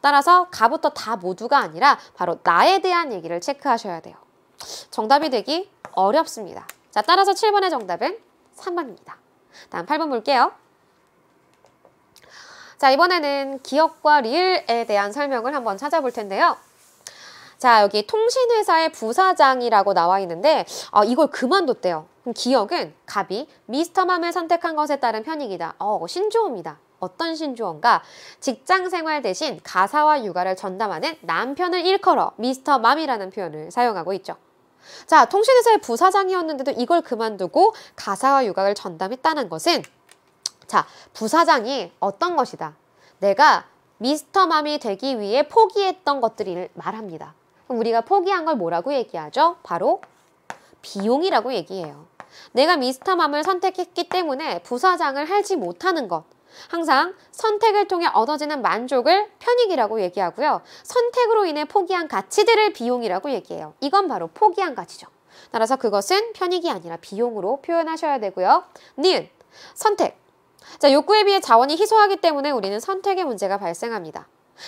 따라서 가부터 다 모두가 아니라 바로 나에 대한 얘기를 체크하셔야 돼요. 정답이 되기 어렵습니다. 자, 따라서 7번의 정답은 3번입니다. 다음 8번 볼게요. 자, 이번에는 기억과 리을에 대한 설명을 한번 찾아볼 텐데요. 자 여기 통신회사의 부사장이라고 나와 있는데 어, 이걸 그만뒀대요. 그럼 기억은 갑이 미스터맘을 선택한 것에 따른 편익이다. 어, 어, 신조어입니다. 어떤 신조어인가? 직장 생활 대신 가사와 육아를 전담하는 남편을 일컬어 미스터맘이라는 표현을 사용하고 있죠. 자, 통신회사의 부사장이었는데도 이걸 그만두고 가사와 육아를 전담했다는 것은 자, 부사장이 어떤 것이다. 내가 미스터맘이 되기 위해 포기했던 것들을 말합니다. 그럼 우리가 포기한 걸 뭐라고 얘기하죠? 바로 비용이라고 얘기해요. 내가 미스터맘을 선택했기 때문에 부사장을 할지 못하는 것. 항상 선택을 통해 얻어지는 만족을 편익이라고 얘기하고요. 선택으로 인해 포기한 가치들을 비용이라고 얘기해요. 이건 바로 포기한 가치죠. 따라서 그것은 편익이 아니라 비용으로 표현하셔야 되고요. 니은, 선택. 자, 욕구에 비해 자원이 희소하기 때문에 우리는 선택의 문제가 발생합니다.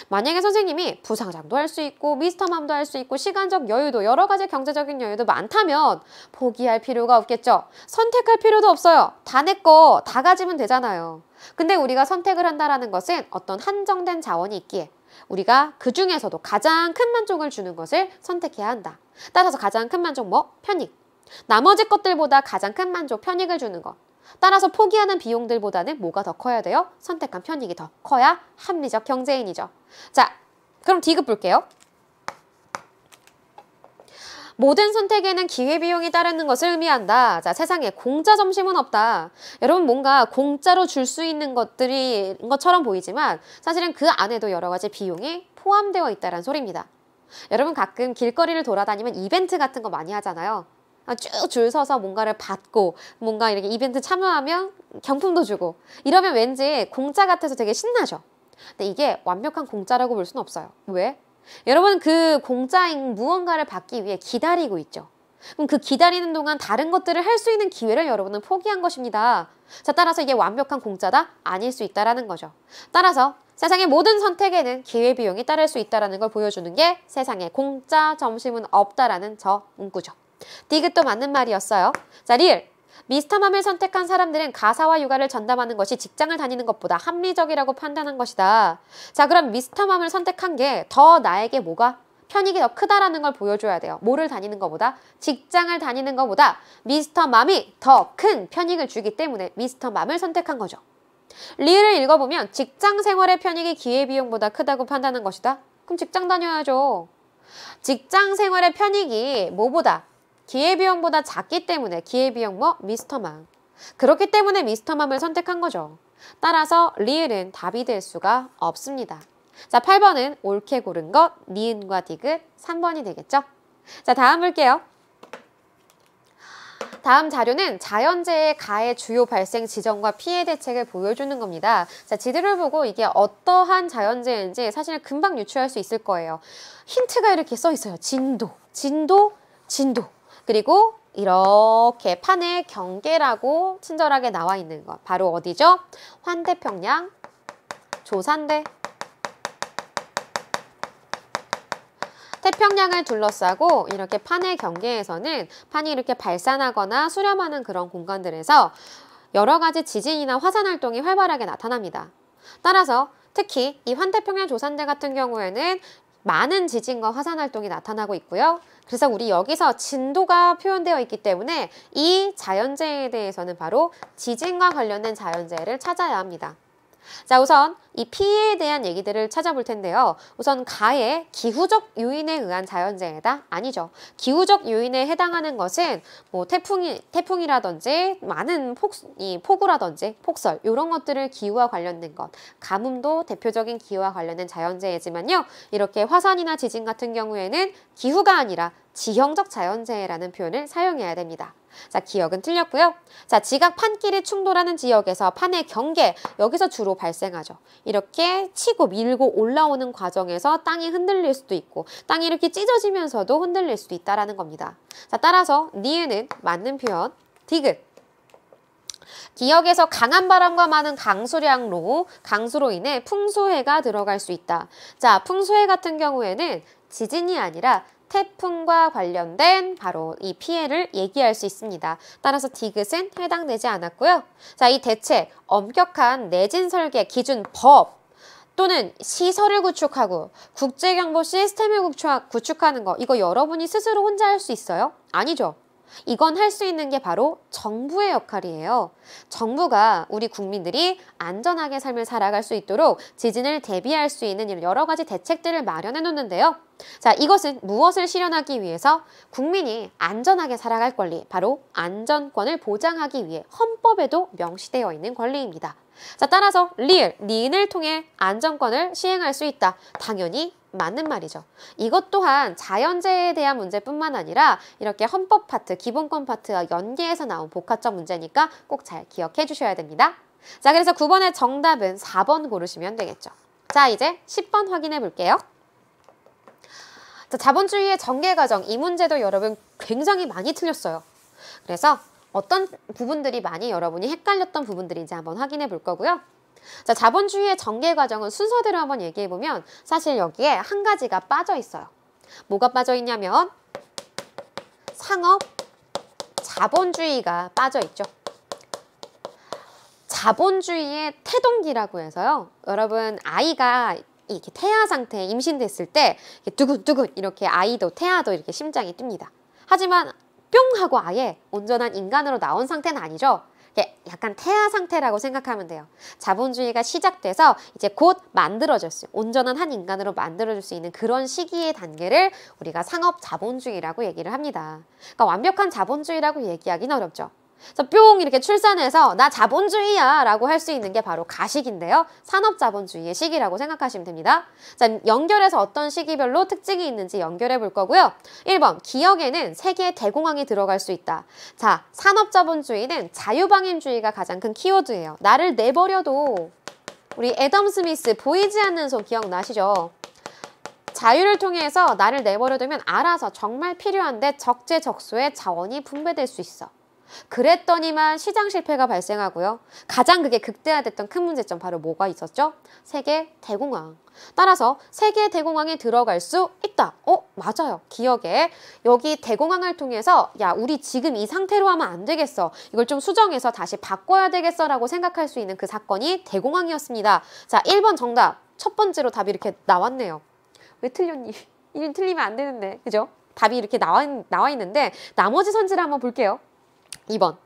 만약에 선생님이 부상장도 할 수 있고 미스터맘도 할 수 있고 시간적 여유도 여러 가지 경제적인 여유도 많다면 포기할 필요가 없겠죠. 선택할 필요도 없어요. 다 내 거 다 가지면 되잖아요. 근데 우리가 선택을 한다라는 것은 어떤 한정된 자원이 있기에 우리가 그 중에서도 가장 큰 만족을 주는 것을 선택해야 한다. 따라서 가장 큰 만족 뭐? 편익. 나머지 것들보다 가장 큰 만족, 편익을 주는 것. 따라서 포기하는 비용들보다는 뭐가 더 커야 돼요? 선택한 편익이 더 커야 합리적 경제인이죠. 자, 그럼 디귿 볼게요. 모든 선택에는 기회비용이 따르는 것을 의미한다. 자, 세상에 공짜 점심은 없다. 여러분 뭔가 공짜로 줄 수 있는 것들이 것처럼 보이지만 사실은 그 안에도 여러 가지 비용이 포함되어 있다는 소리입니다. 여러분 가끔 길거리를 돌아다니면 이벤트 같은 거 많이 하잖아요. 아, 쭉줄 서서 뭔가를 받고 뭔가 이렇게 이벤트 참여하면 경품도 주고 이러면 왠지 공짜 같아서 되게 신나죠. 근데 이게 완벽한 공짜라고 볼 수는 없어요. 왜? 여러분 그 공짜인 무언가를 받기 위해 기다리고 있죠. 그럼 그 기다리는 동안 다른 것들을 할 수 있는 기회를 여러분은 포기한 것입니다. 자, 따라서 이게 완벽한 공짜다? 아닐 수 있다라는 거죠. 따라서 세상의 모든 선택에는 기회비용이 따를 수 있다는 걸 보여주는 게 세상에 공짜 점심은 없다라는 저 문구죠. 디귿도 맞는 말이었어요. 자, 리을. 미스터맘을 선택한 사람들은 가사와 육아를 전담하는 것이 직장을 다니는 것보다 합리적이라고 판단한 것이다. 자, 그럼 미스터맘을 선택한 게 더 나에게 뭐가 편익이 더 크다라는 걸 보여줘야 돼요. 뭐를 다니는 것보다 직장을 다니는 것보다 미스터맘이 더 큰 편익을 주기 때문에 미스터맘을 선택한 거죠. 리을 읽어보면 직장 생활의 편익이 기회비용보다 크다고 판단한 것이다. 그럼 직장 다녀야죠. 직장 생활의 편익이 뭐보다 기회비용보다 작기 때문에 기회비용 뭐 미스터맘. 그렇기 때문에 미스터맘을 선택한 거죠. 따라서 리을은 답이 될 수가 없습니다. 자, 8번은 옳게 고른 것, 니은과 디귿 3번이 되겠죠? 자, 다음 볼게요. 다음 자료는 자연재해 가해 주요 발생 지점과 피해 대책을 보여주는 겁니다. 자, 지도를 보고 이게 어떠한 자연재해인지 사실 금방 유추할 수 있을 거예요. 힌트가 이렇게 써 있어요. 진도, 진도, 진도. 그리고 이렇게 판의 경계라고 친절하게 나와 있는 것 바로 어디죠? 환태평양 조산대 태평양을 둘러싸고 이렇게 판의 경계에서는 판이 이렇게 발산하거나 수렴하는 그런 공간들에서 여러 가지 지진이나 화산 활동이 활발하게 나타납니다. 따라서 특히 이 환태평양 조산대 같은 경우에는 많은 지진과 화산 활동이 나타나고 있고요. 그래서 우리 여기서 진도가 표현되어 있기 때문에 이 자연재해에 대해서는 바로 지진과 관련된 자연재해를 찾아야 합니다. 자 우선 이 피해에 대한 얘기들을 찾아볼 텐데요. 우선 가해 기후적 요인에 의한 자연재해다? 아니죠. 기후적 요인에 해당하는 것은 뭐 태풍이, 태풍이라든지 많은 폭, 이 폭우라든지 폭설 이런 것들을 기후와 관련된 것 가뭄도 대표적인 기후와 관련된 자연재해지만요. 이렇게 화산이나 지진 같은 경우에는 기후가 아니라 지형적 자연재해라는 표현을 사용해야 됩니다. 자, 기억은 틀렸고요. 자, 지각 판끼리 충돌하는 지역에서 판의 경계, 여기서 주로 발생하죠. 이렇게 치고 밀고 올라오는 과정에서 땅이 흔들릴 수도 있고 땅이 이렇게 찢어지면서도 흔들릴 수도 있다라는 겁니다. 자, 따라서 니은은 맞는 표현 디귿 기역에서 강한 바람과 많은 강수량로 강수로 인해 풍수해가 들어갈 수 있다. 자, 풍수해 같은 경우에는 지진이 아니라 태풍과 관련된 바로 이 피해를 얘기할 수 있습니다. 따라서 디귿은 해당되지 않았고요. 자, 이대체 엄격한 내진 설계 기준 법 또는 시설을 구축하고 국제경보 시스템을 구축하는 거 이거 여러분이 스스로 혼자 할 수 있어요? 아니죠. 이건 할 수 있는 게 바로 정부의 역할이에요. 정부가 우리 국민들이 안전하게 삶을 살아갈 수 있도록 지진을 대비할 수 있는 여러 가지 대책들을 마련해 놓는데요. 자, 이것은 무엇을 실현하기 위해서 국민이 안전하게 살아갈 권리, 바로 안전권을 보장하기 위해 헌법에도 명시되어 있는 권리입니다. 자, 따라서 리을, 니인을 통해 안전권을 시행할 수 있다. 당연히 맞는 말이죠. 이것 또한 자연재해에 대한 문제뿐만 아니라 이렇게 헌법 파트, 기본권 파트와 연계해서 나온 복합적 문제니까 꼭 잘 기억해 주셔야 됩니다. 자, 그래서 9번의 정답은 4번 고르시면 되겠죠. 자, 이제 10번 확인해 볼게요. 자, 자본주의의 전개과정, 이 문제도 여러분 굉장히 많이 틀렸어요. 그래서 어떤 부분들이 많이 여러분이 헷갈렸던 부분들인지 한번 확인해 볼 거고요. 자, 자본주의의 전개 과정은 순서대로 한번 얘기해 보면 사실 여기에 한 가지가 빠져 있어요. 뭐가 빠져 있냐면 상업 자본주의가 빠져 있죠. 자본주의의 태동기라고 해서요. 여러분 아이가 이렇게 태아 상태에 임신됐을 때 이렇게 두근두근 이렇게 아이도 태아도 이렇게 심장이 뜹니다 하지만 뿅 하고 아예 온전한 인간으로 나온 상태는 아니죠. 예, 약간 태아 상태라고 생각하면 돼요. 자본주의가 시작돼서 이제 곧만들어졌어요 온전한 한 인간으로 만들어질 수 있는 그런 시기의 단계를 우리가 상업 자본주의라고 얘기를 합니다. 그러니까 완벽한 자본주의라고 얘기하기는 어렵죠. 그래서 뿅 이렇게 출산해서 나 자본주의야 라고 할 수 있는 게 바로 가식인데요. 산업자본주의의 시기라고 생각하시면 됩니다. 자, 연결해서 어떤 시기별로 특징이 있는지 연결해 볼 거고요. 1번 기억에는 세계 대공황이 들어갈 수 있다. 자, 산업자본주의는 자유방임주의가 가장 큰 키워드예요. 나를 내버려도 우리 애덤 스미스 보이지 않는 손 기억나시죠? 자유를 통해서 나를 내버려두면 알아서 정말 필요한데 적재적소에 자원이 분배될 수 있어. 그랬더니만 시장 실패가 발생하고요. 가장 그게 극대화됐던 큰 문제점 바로 뭐가 있었죠? 세계 대공황. 따라서 세계 대공황에 들어갈 수 있다. 어, 맞아요. 기억에 여기 대공황을 통해서 야, 우리 지금 이 상태로 하면 안 되겠어. 이걸 좀 수정해서 다시 바꿔야 되겠어라고 생각할 수 있는 그 사건이 대공황이었습니다. 자, 1번 정답. 첫 번째로 답이 이렇게 나왔네요. 왜 틀렸니? *laughs* 이름 틀리면 안 되는데. 그죠? 답이 이렇게 나와, 나와 있는데 나머지 선지를 한번 볼게요. 2번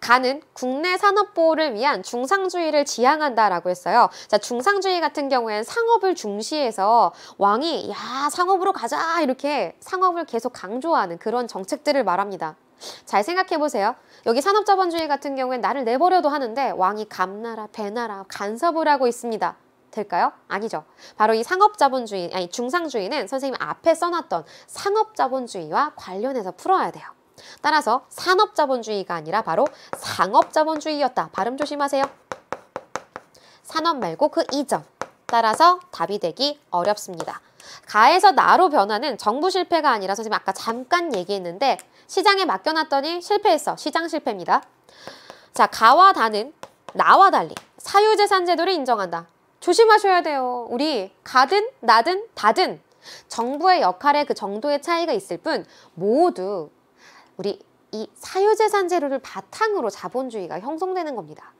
가는 국내 산업 보호를 위한 중상주의를 지향한다라고 했어요. 자, 중상주의 같은 경우에는 상업을 중시해서 왕이 야 상업으로 가자 이렇게 상업을 계속 강조하는 그런 정책들을 말합니다. 잘 생각해 보세요. 여기 산업자본주의 같은 경우엔 나를 내버려도 하는데 왕이 감나라 배나라 간섭을 하고 있습니다. 될까요? 아니죠. 바로 이 상업자본주의, 아니 중상주의는 선생님 앞에 써놨던 상업자본주의와 관련해서 풀어야 돼요. 따라서 산업자본주의가 아니라 바로 상업자본주의였다. 발음 조심하세요. 산업 말고 그 이전. 따라서 답이 되기 어렵습니다. 가에서 나로 변화는 정부 실패가 아니라 선생님 아까 잠깐 얘기했는데 시장에 맡겨놨더니 실패했어. 시장 실패입니다. 자, 가와 다는 나와 달리 사유재산 제도를 인정한다. 조심하셔야 돼요. 우리 가든 나든 다든 정부의 역할에그 정도의 차이가 있을 뿐 모두 우리 이 사유재산제도를 바탕으로 자본주의가 형성되는 겁니다.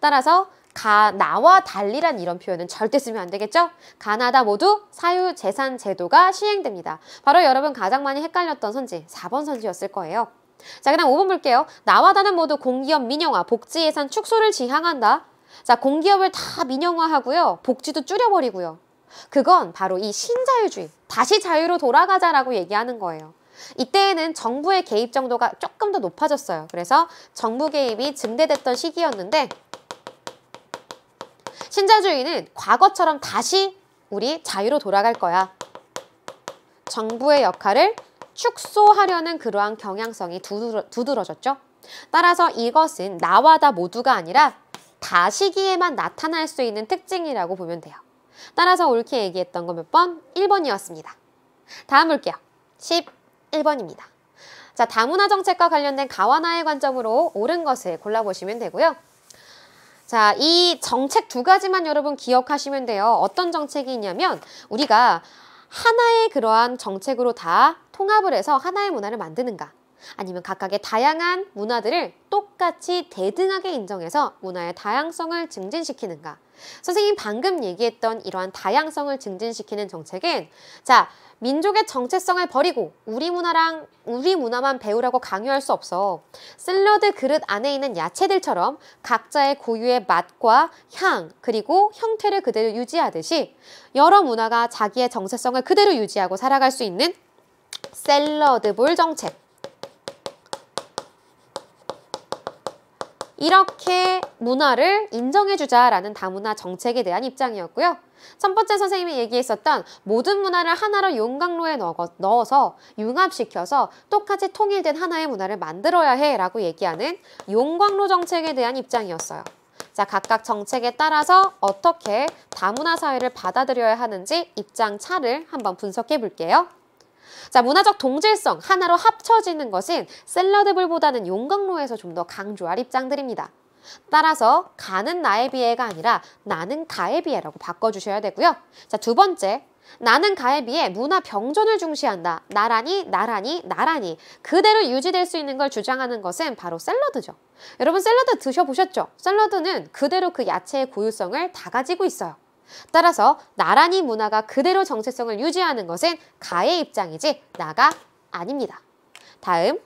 따라서 가, 나와 달리란 이런 표현은 절대 쓰면 안 되겠죠? 가나다 모두 사유재산 제도가 시행됩니다. 바로 여러분 가장 많이 헷갈렸던 선지 4번 선지였을 거예요. 자그냥 5번 볼게요. 나와 다는 모두 공기업 민영화, 복지예산 축소를 지향한다. 자 공기업을 다 민영화하고요. 복지도 줄여버리고요. 그건 바로 이 신자유주의, 다시 자유로 돌아가자라고 얘기하는 거예요. 이때에는 정부의 개입 정도가 조금 더 높아졌어요. 그래서 정부 개입이 증대됐던 시기였는데 신자주의는 과거처럼 다시 우리 자유로 돌아갈 거야. 정부의 역할을 축소하려는 그러한 경향성이 두드러, 두드러졌죠. 따라서 이것은 나와 다 모두가 아니라 다 시기에만 나타날 수 있는 특징이라고 보면 돼요. 따라서 옳게 얘기했던 거 몇 번? 1번이었습니다. 다음 볼게요. 10. 1번입니다. 자, 다문화 정책과 관련된 가와나의 관점으로 옳은 것을 골라보시면 되고요. 자, 이 정책 두 가지만 여러분 기억하시면 돼요. 어떤 정책이 있냐면 우리가 하나의 그러한 정책으로 다 통합을 해서 하나의 문화를 만드는가 아니면 각각의 다양한 문화들을 똑같이 대등하게 인정해서 문화의 다양성을 증진시키는가 선생님 방금 얘기했던 이러한 다양성을 증진시키는 정책은 자 민족의 정체성을 버리고 우리 문화랑 우리 문화만 배우라고 강요할 수 없어. 샐러드 그릇 안에 있는 야채들처럼 각자의 고유의 맛과 향 그리고 형태를 그대로 유지하듯이 여러 문화가 자기의 정체성을 그대로 유지하고 살아갈 수 있는 샐러드 볼 정책. 이렇게 문화를 인정해주자라는 다문화 정책에 대한 입장이었고요. 첫 번째 선생님이 얘기했었던 모든 문화를 하나로 용광로에 넣어서 융합시켜서 똑같이 통일된 하나의 문화를 만들어야 해라고 얘기하는 용광로 정책에 대한 입장이었어요. 자, 각각 정책에 따라서 어떻게 다문화 사회를 받아들여야 하는지 입장 차를 한번 분석해 볼게요. 자, 문화적 동질성 하나로 합쳐지는 것은 샐러드볼보다는 용광로에서 좀 더 강조할 입장들입니다. 따라서 가는 나에 비해가 아니라 나는 가에 비해라고 바꿔주셔야 되고요. 자, 두 번째. 나는 가에 비해 문화 병존을 중시한다. 나란히, 나란히, 나란히 그대로 유지될 수 있는 걸 주장하는 것은 바로 샐러드죠. 여러분 샐러드 드셔보셨죠? 샐러드는 그대로 그 야채의 고유성을 다 가지고 있어요. 따라서 나란히 문화가 그대로 정체성을 유지하는 것은 가의 입장이지 나가 아닙니다. 다음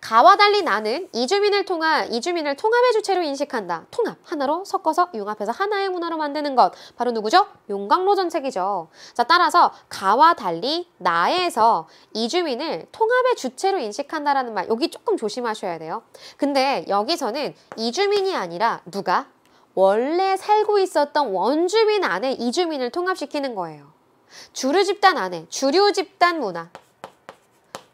가와 달리 나는 이주민을 통한 이주민을 통합의 주체로 인식한다. 통합 하나로 섞어서 융합해서 하나의 문화로 만드는 것 바로 누구죠? 용광로 전책이죠. 자 따라서 가와 달리 나에서 이주민을 통합의 주체로 인식한다라는 말 여기 조금 조심하셔야 돼요. 근데 여기서는 이주민이 아니라 누가 원래 살고 있었던 원주민 안에 이주민을 통합시키는 거예요. 주류 집단 안에 주류 집단 문화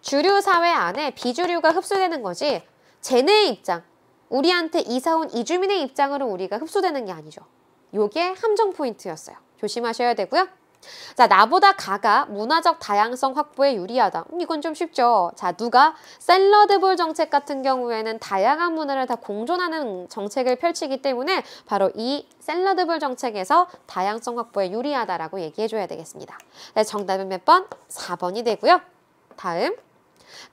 주류 사회 안에 비주류가 흡수되는 거지 쟤네의 입장 우리한테 이사온 이주민의 입장으로 우리가 흡수되는 게 아니죠. 요게 함정 포인트였어요. 조심하셔야 되고요. 자, 나보다 가가 문화적 다양성 확보에 유리하다. 음, 이건 좀 쉽죠. 자, 누가 샐러드볼 정책 같은 경우에는 다양한 문화를 다 공존하는 정책을 펼치기 때문에 바로 이 샐러드볼 정책에서 다양성 확보에 유리하다라고 얘기해줘야 되겠습니다. 네, 정답은 몇 번? 4번이 되고요. 다음.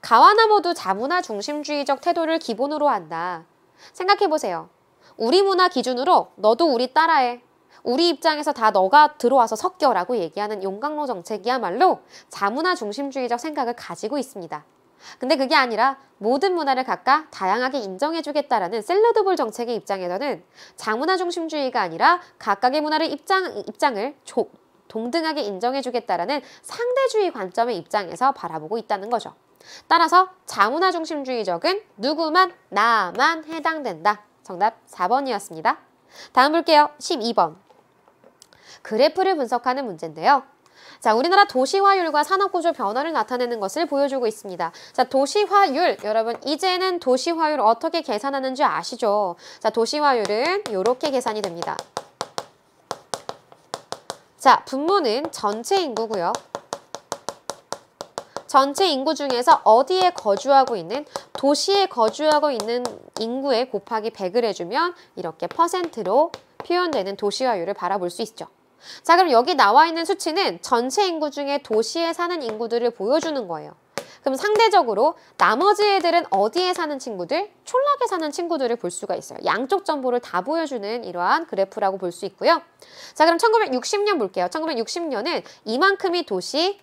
가와나 모두 자문화 중심주의적 태도를 기본으로 한다. 생각해보세요. 우리 문화 기준으로 너도 우리 따라해. 우리 입장에서 다 너가 들어와서 섞여라고 얘기하는 용광로 정책이야말로 자문화 중심주의적 생각을 가지고 있습니다. 근데 그게 아니라 모든 문화를 각각 다양하게 인정해주겠다라는 샐러드볼 정책의 입장에서는 자문화 중심주의가 아니라 각각의 문화를 입장, 입장을 조, 동등하게 인정해주겠다라는 상대주의 관점의 입장에서 바라보고 있다는 거죠. 따라서 자문화 중심주의적은 누구만 나만 해당된다. 정답 4번이었습니다. 다음 볼게요. 12번. 그래프를 분석하는 문제인데요. 자, 우리나라 도시화율과 산업구조 변화를 나타내는 것을 보여주고 있습니다. 자, 도시화율, 여러분 이제는 도시화율 어떻게 계산하는지 아시죠? 자, 도시화율은 이렇게 계산이 됩니다. 자, 분모는 전체 인구고요. 전체 인구 중에서 어디에 거주하고 있는 도시에 거주하고 있는 인구에 곱하기 100을 해주면 이렇게 퍼센트로 표현되는 도시화율을 바라볼 수 있죠. 자 그럼 여기 나와 있는 수치는 전체 인구 중에 도시에 사는 인구들을 보여주는 거예요. 그럼 상대적으로 나머지 애들은 어디에 사는 친구들? 촌락에 사는 친구들을 볼 수가 있어요. 양쪽 정보를 다 보여주는 이러한 그래프라고 볼 수 있고요. 자 그럼 1960년 볼게요. 1960년은 이만큼이 도시,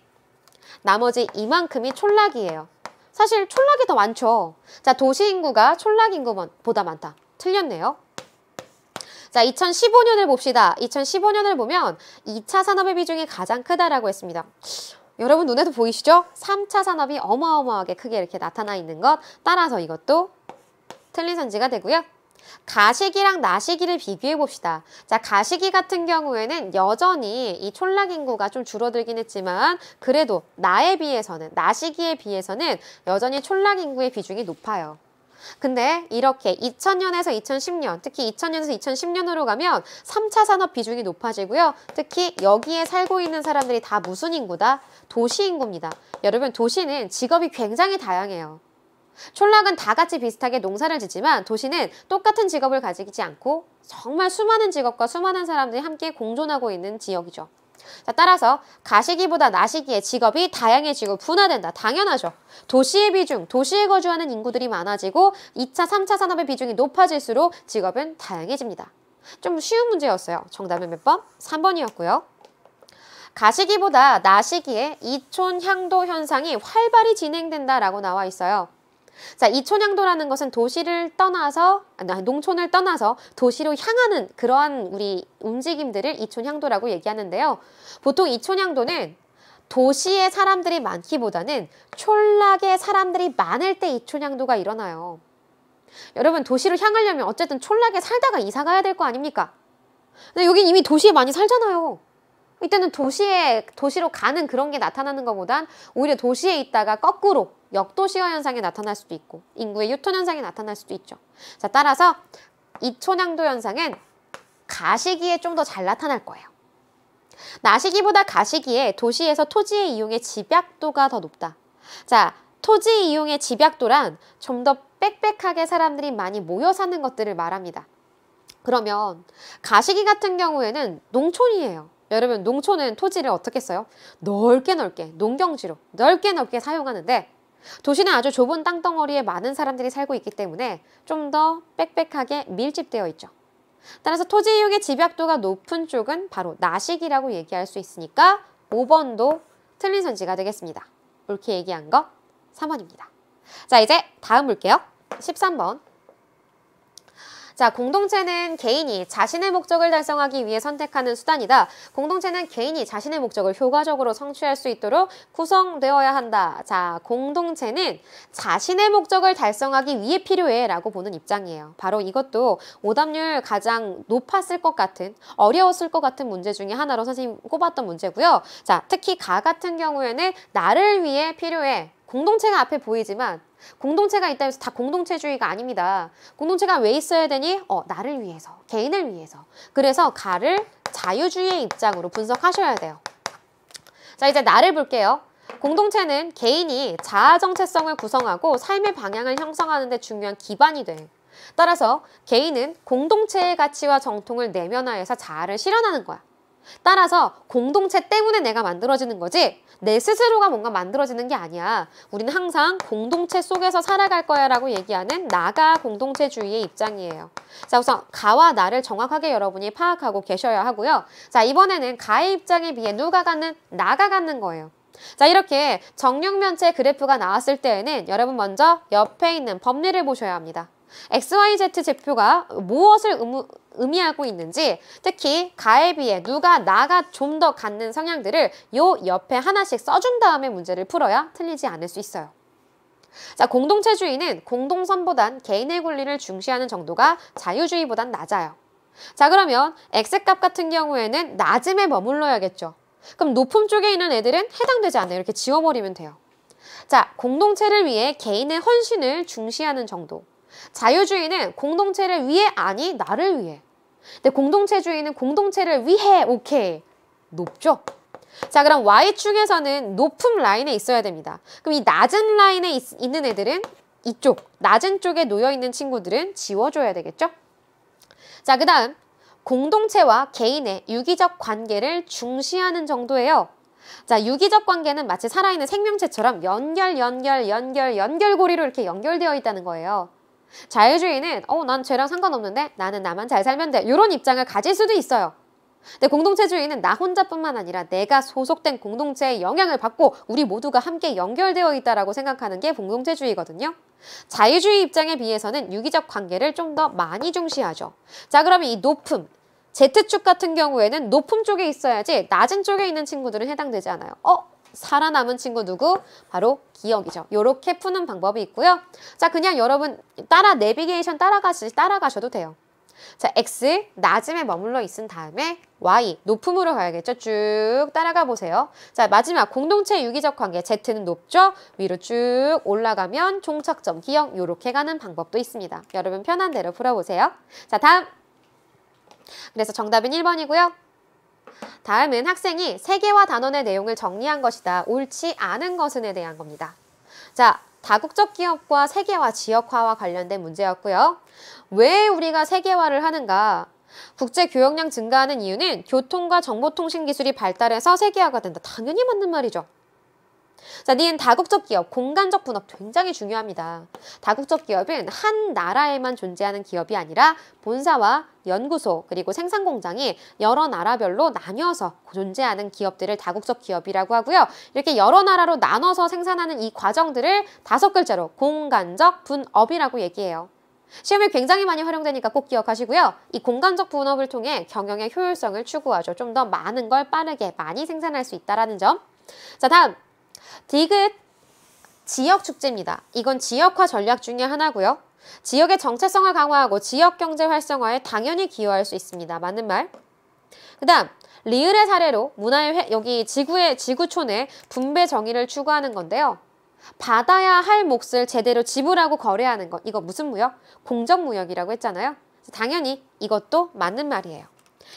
나머지 이만큼이 촌락이에요. 사실 촌락이 더 많죠. 자 도시 인구가 촌락 인구보다 많다. 틀렸네요. 자, 2015년을 봅시다. 2015년을 보면 2차 산업의 비중이 가장 크다라고 했습니다. 여러분 눈에도 보이시죠? 3차 산업이 어마어마하게 크게 이렇게 나타나 있는 것 따라서 이것도 틀린 선지가 되고요. 가시기랑 나시기를 비교해 봅시다. 자, 가시기 같은 경우에는 여전히 이 촌락 인구가 좀 줄어들긴 했지만 그래도 나에 비해서는 나시기에 비해서는 여전히 촌락 인구의 비중이 높아요. 근데 이렇게 2000년에서 2010년, 특히 2000년에서 2010년으로 가면 3차 산업 비중이 높아지고요. 특히 여기에 살고 있는 사람들이 다 무슨 인구다? 도시 인구입니다. 여러분 도시는 직업이 굉장히 다양해요. 촌락은 다 같이 비슷하게 농사를 짓지만 도시는 똑같은 직업을 가지지 않고 정말 수많은 직업과 수많은 사람들이 함께 공존하고 있는 지역이죠. 자, 따라서 가시기보다 나시기에 직업이 다양해지고 분화된다. 당연하죠. 도시의 비중, 도시에 거주하는 인구들이 많아지고 2차, 3차 산업의 비중이 높아질수록 직업은 다양해집니다. 좀 쉬운 문제였어요. 정답은 몇 번? 3번이었고요. 가시기보다 나시기에 이촌 향도 현상이 활발히 진행된다라고 나와 있어요. 자, 이 촌향도라는 것은 도시를 떠나서 아, 농촌을 떠나서 도시로 향하는 그러한 우리 움직임들을 이촌향도라고 얘기하는데요. 보통 이촌향도는 도시에 사람들이 많기보다는 촌락에 사람들이 많을 때 이촌향도가 일어나요. 여러분 도시로 향하려면 어쨌든 촌락에 살다가 이사 가야 될 거 아닙니까? 근데 여긴 이미 도시에 많이 살잖아요. 이때는 도시에 도시로 가는 그런 게 나타나는 것보단 오히려 도시에 있다가 거꾸로 역도시화 현상이 나타날 수도 있고 인구의 유턴 현상이 나타날 수도 있죠. 자, 따라서 이촌양도 현상은 가시기에 좀 더 잘 나타날 거예요. 나시기보다 가시기에 도시에서 토지의 이용의 집약도가 더 높다. 자, 토지 이용의 집약도란 좀 더 빽빽하게 사람들이 많이 모여 사는 것들을 말합니다. 그러면 가시기 같은 경우에는 농촌이에요. 여러분 농촌은 토지를 어떻게 써요? 넓게 넓게 농경지로 넓게 넓게 사용하는데 도시는 아주 좁은 땅덩어리에 많은 사람들이 살고 있기 때문에 좀 더 빽빽하게 밀집되어 있죠. 따라서 토지 이용의 집약도가 높은 쪽은 바로 나식이라고 얘기할 수 있으니까 5번도 틀린 선지가 되겠습니다. 옳게 얘기한 거 3번입니다. 자 이제 다음 볼게요. 13번 자, 공동체는 개인이 자신의 목적을 달성하기 위해 선택하는 수단이다. 공동체는 개인이 자신의 목적을 효과적으로 성취할 수 있도록 구성되어야 한다. 자, 공동체는 자신의 목적을 달성하기 위해 필요해 라고 보는 입장이에요. 바로 이것도 오답률 가장 높았을 것 같은, 어려웠을 것 같은 문제 중에 하나로 선생님 꼽았던 문제고요. 자, 특히 가 같은 경우에는 나를 위해 필요해 공동체가 앞에 보이지만 공동체가 있다면서 다 공동체주의가 아닙니다. 공동체가 왜 있어야 되니? 어, 나를 위해서, 개인을 위해서. 그래서 가를 자유주의의 입장으로 분석하셔야 돼요. 자, 이제 나를 볼게요. 공동체는 개인이 자아 정체성을 구성하고 삶의 방향을 형성하는 데 중요한 기반이 돼. 따라서 개인은 공동체의 가치와 정통을 내면화해서 자아를 실현하는 거야. 따라서 공동체 때문에 내가 만들어지는 거지 내 스스로가 뭔가 만들어지는 게 아니야. 우리는 항상 공동체 속에서 살아갈 거야 라고 얘기하는 나가 공동체주의의 입장이에요. 자 우선 가와 나를 정확하게 여러분이 파악하고 계셔야 하고요. 자 이번에는 가의 입장에 비해 누가 갖는 나가 갖는 거예요. 자 이렇게 정육면체 그래프가 나왔을 때에는 여러분 먼저 옆에 있는 법리를 보셔야 합니다. XYZ 제표가 무엇을 의무, 의미하고 있는지 특히 가에 비해 누가 나가 좀 더 갖는 성향들을 요 옆에 하나씩 써준 다음에 문제를 풀어야 틀리지 않을 수 있어요. 자, 공동체주의는 공동선보단 개인의 권리를 중시하는 정도가 자유주의보단 낮아요. 자, 그러면 X값 같은 경우에는 낮음에 머물러야겠죠. 그럼 높음 쪽에 있는 애들은 해당되지 않아요. 이렇게 지워버리면 돼요. 자, 공동체를 위해 개인의 헌신을 중시하는 정도. 자유주의는 공동체를 위해 아니 나를 위해. 근데 공동체주의는 공동체를 위해 오케이. 높죠? 자 그럼 Y축에서는 높은 라인에 있어야 됩니다. 그럼 이 낮은 라인에 있, 있는 애들은 이쪽, 낮은 쪽에 놓여있는 친구들은 지워줘야 되겠죠? 자, 그 다음 공동체와 개인의 유기적 관계를 중시하는 정도예요. 자, 유기적 관계는 마치 살아있는 생명체처럼 연결, 연결, 연결, 연결고리로 이렇게 연결되어 있다는 거예요. 자유주의는 어, 난 죄랑 상관없는데 나는 나만 잘 살면 돼. 이런 입장을 가질 수도 있어요. 근데 공동체주의는 나 혼자뿐만 아니라 내가 소속된 공동체의 영향을 받고 우리 모두가 함께 연결되어 있다라고 생각하는 게 공동체주의거든요. 자유주의 입장에 비해서는 유기적 관계를 좀 더 많이 중시하죠. 자, 그러면 이 높음, Z축 같은 경우에는 높음 쪽에 있어야지 낮은 쪽에 있는 친구들은 해당되지 않아요. 어? 살아남은 친구 누구? 바로 기억이죠. 이렇게 푸는 방법이 있고요. 자, 그냥 여러분 따라 내비게이션 따라가시, 따라가셔도 돼요. 자, X 낮음에 머물러 있은 다음에 Y 높음으로 가야겠죠. 쭉 따라가 보세요. 자, 마지막 공동체 유기적 관계 Z는 높죠. 위로 쭉 올라가면 종착점 기억 요렇게 가는 방법도 있습니다. 여러분 편한 대로 풀어보세요. 자, 다음. 그래서 정답은 1번이고요. 다음은 학생이 세계화 단원의 내용을 정리한 것이다. 옳지 않은 것은에 대한 겁니다. 자, 다국적 기업과 세계화 지역화와 관련된 문제였고요. 왜 우리가 세계화를 하는가? 국제 교역량 증가하는 이유는 교통과 정보통신 기술이 발달해서 세계화가 된다. 당연히 맞는 말이죠. 자, 니은 다국적 기업, 공간적 분업 굉장히 중요합니다. 다국적 기업은 한 나라에만 존재하는 기업이 아니라 본사와 연구소 그리고 생산 공장이 여러 나라별로 나뉘어서 존재하는 기업들을 다국적 기업이라고 하고요. 이렇게 여러 나라로 나눠서 생산하는 이 과정들을 다섯 글자로 공간적 분업이라고 얘기해요. 시험에 굉장히 많이 활용되니까 꼭 기억하시고요. 이 공간적 분업을 통해 경영의 효율성을 추구하죠. 좀 더 많은 걸 빠르게 많이 생산할 수 있다는 점. 자, 다음 디귿 지역 축제입니다. 이건 지역화 전략 중에 하나고요. 지역의 정체성을 강화하고 지역 경제 활성화에 당연히 기여할 수 있습니다. 맞는 말. 그다음 리을의 사례로 문화의 회, 여기 지구의 지구촌의 분배 정의를 추구하는 건데요. 받아야 할 몫을 제대로 지불하고 거래하는 것 이거 무슨 무역? 공정무역이라고 했잖아요. 당연히 이것도 맞는 말이에요.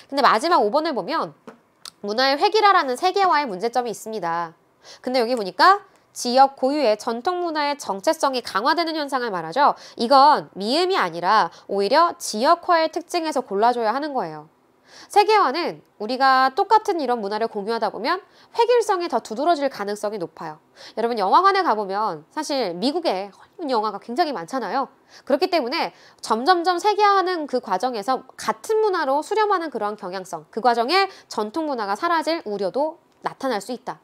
근데 마지막 5번을 보면 문화의 획일화라는 세계화의 문제점이 있습니다. 근데 여기 보니까 지역 고유의 전통 문화의 정체성이 강화되는 현상을 말하죠. 이건 미음이 아니라 오히려 지역화의 특징에서 골라줘야 하는 거예요. 세계화는 우리가 똑같은 이런 문화를 공유하다 보면 획일성이 더 두드러질 가능성이 높아요. 여러분 영화관에 가보면 사실 미국의 헐리 영화가 굉장히 많잖아요. 그렇기 때문에 점점점 세계화하는 그 과정에서 같은 문화로 수렴하는 그런 경향성, 그 과정에 전통 문화가 사라질 우려도 나타날 수 있다.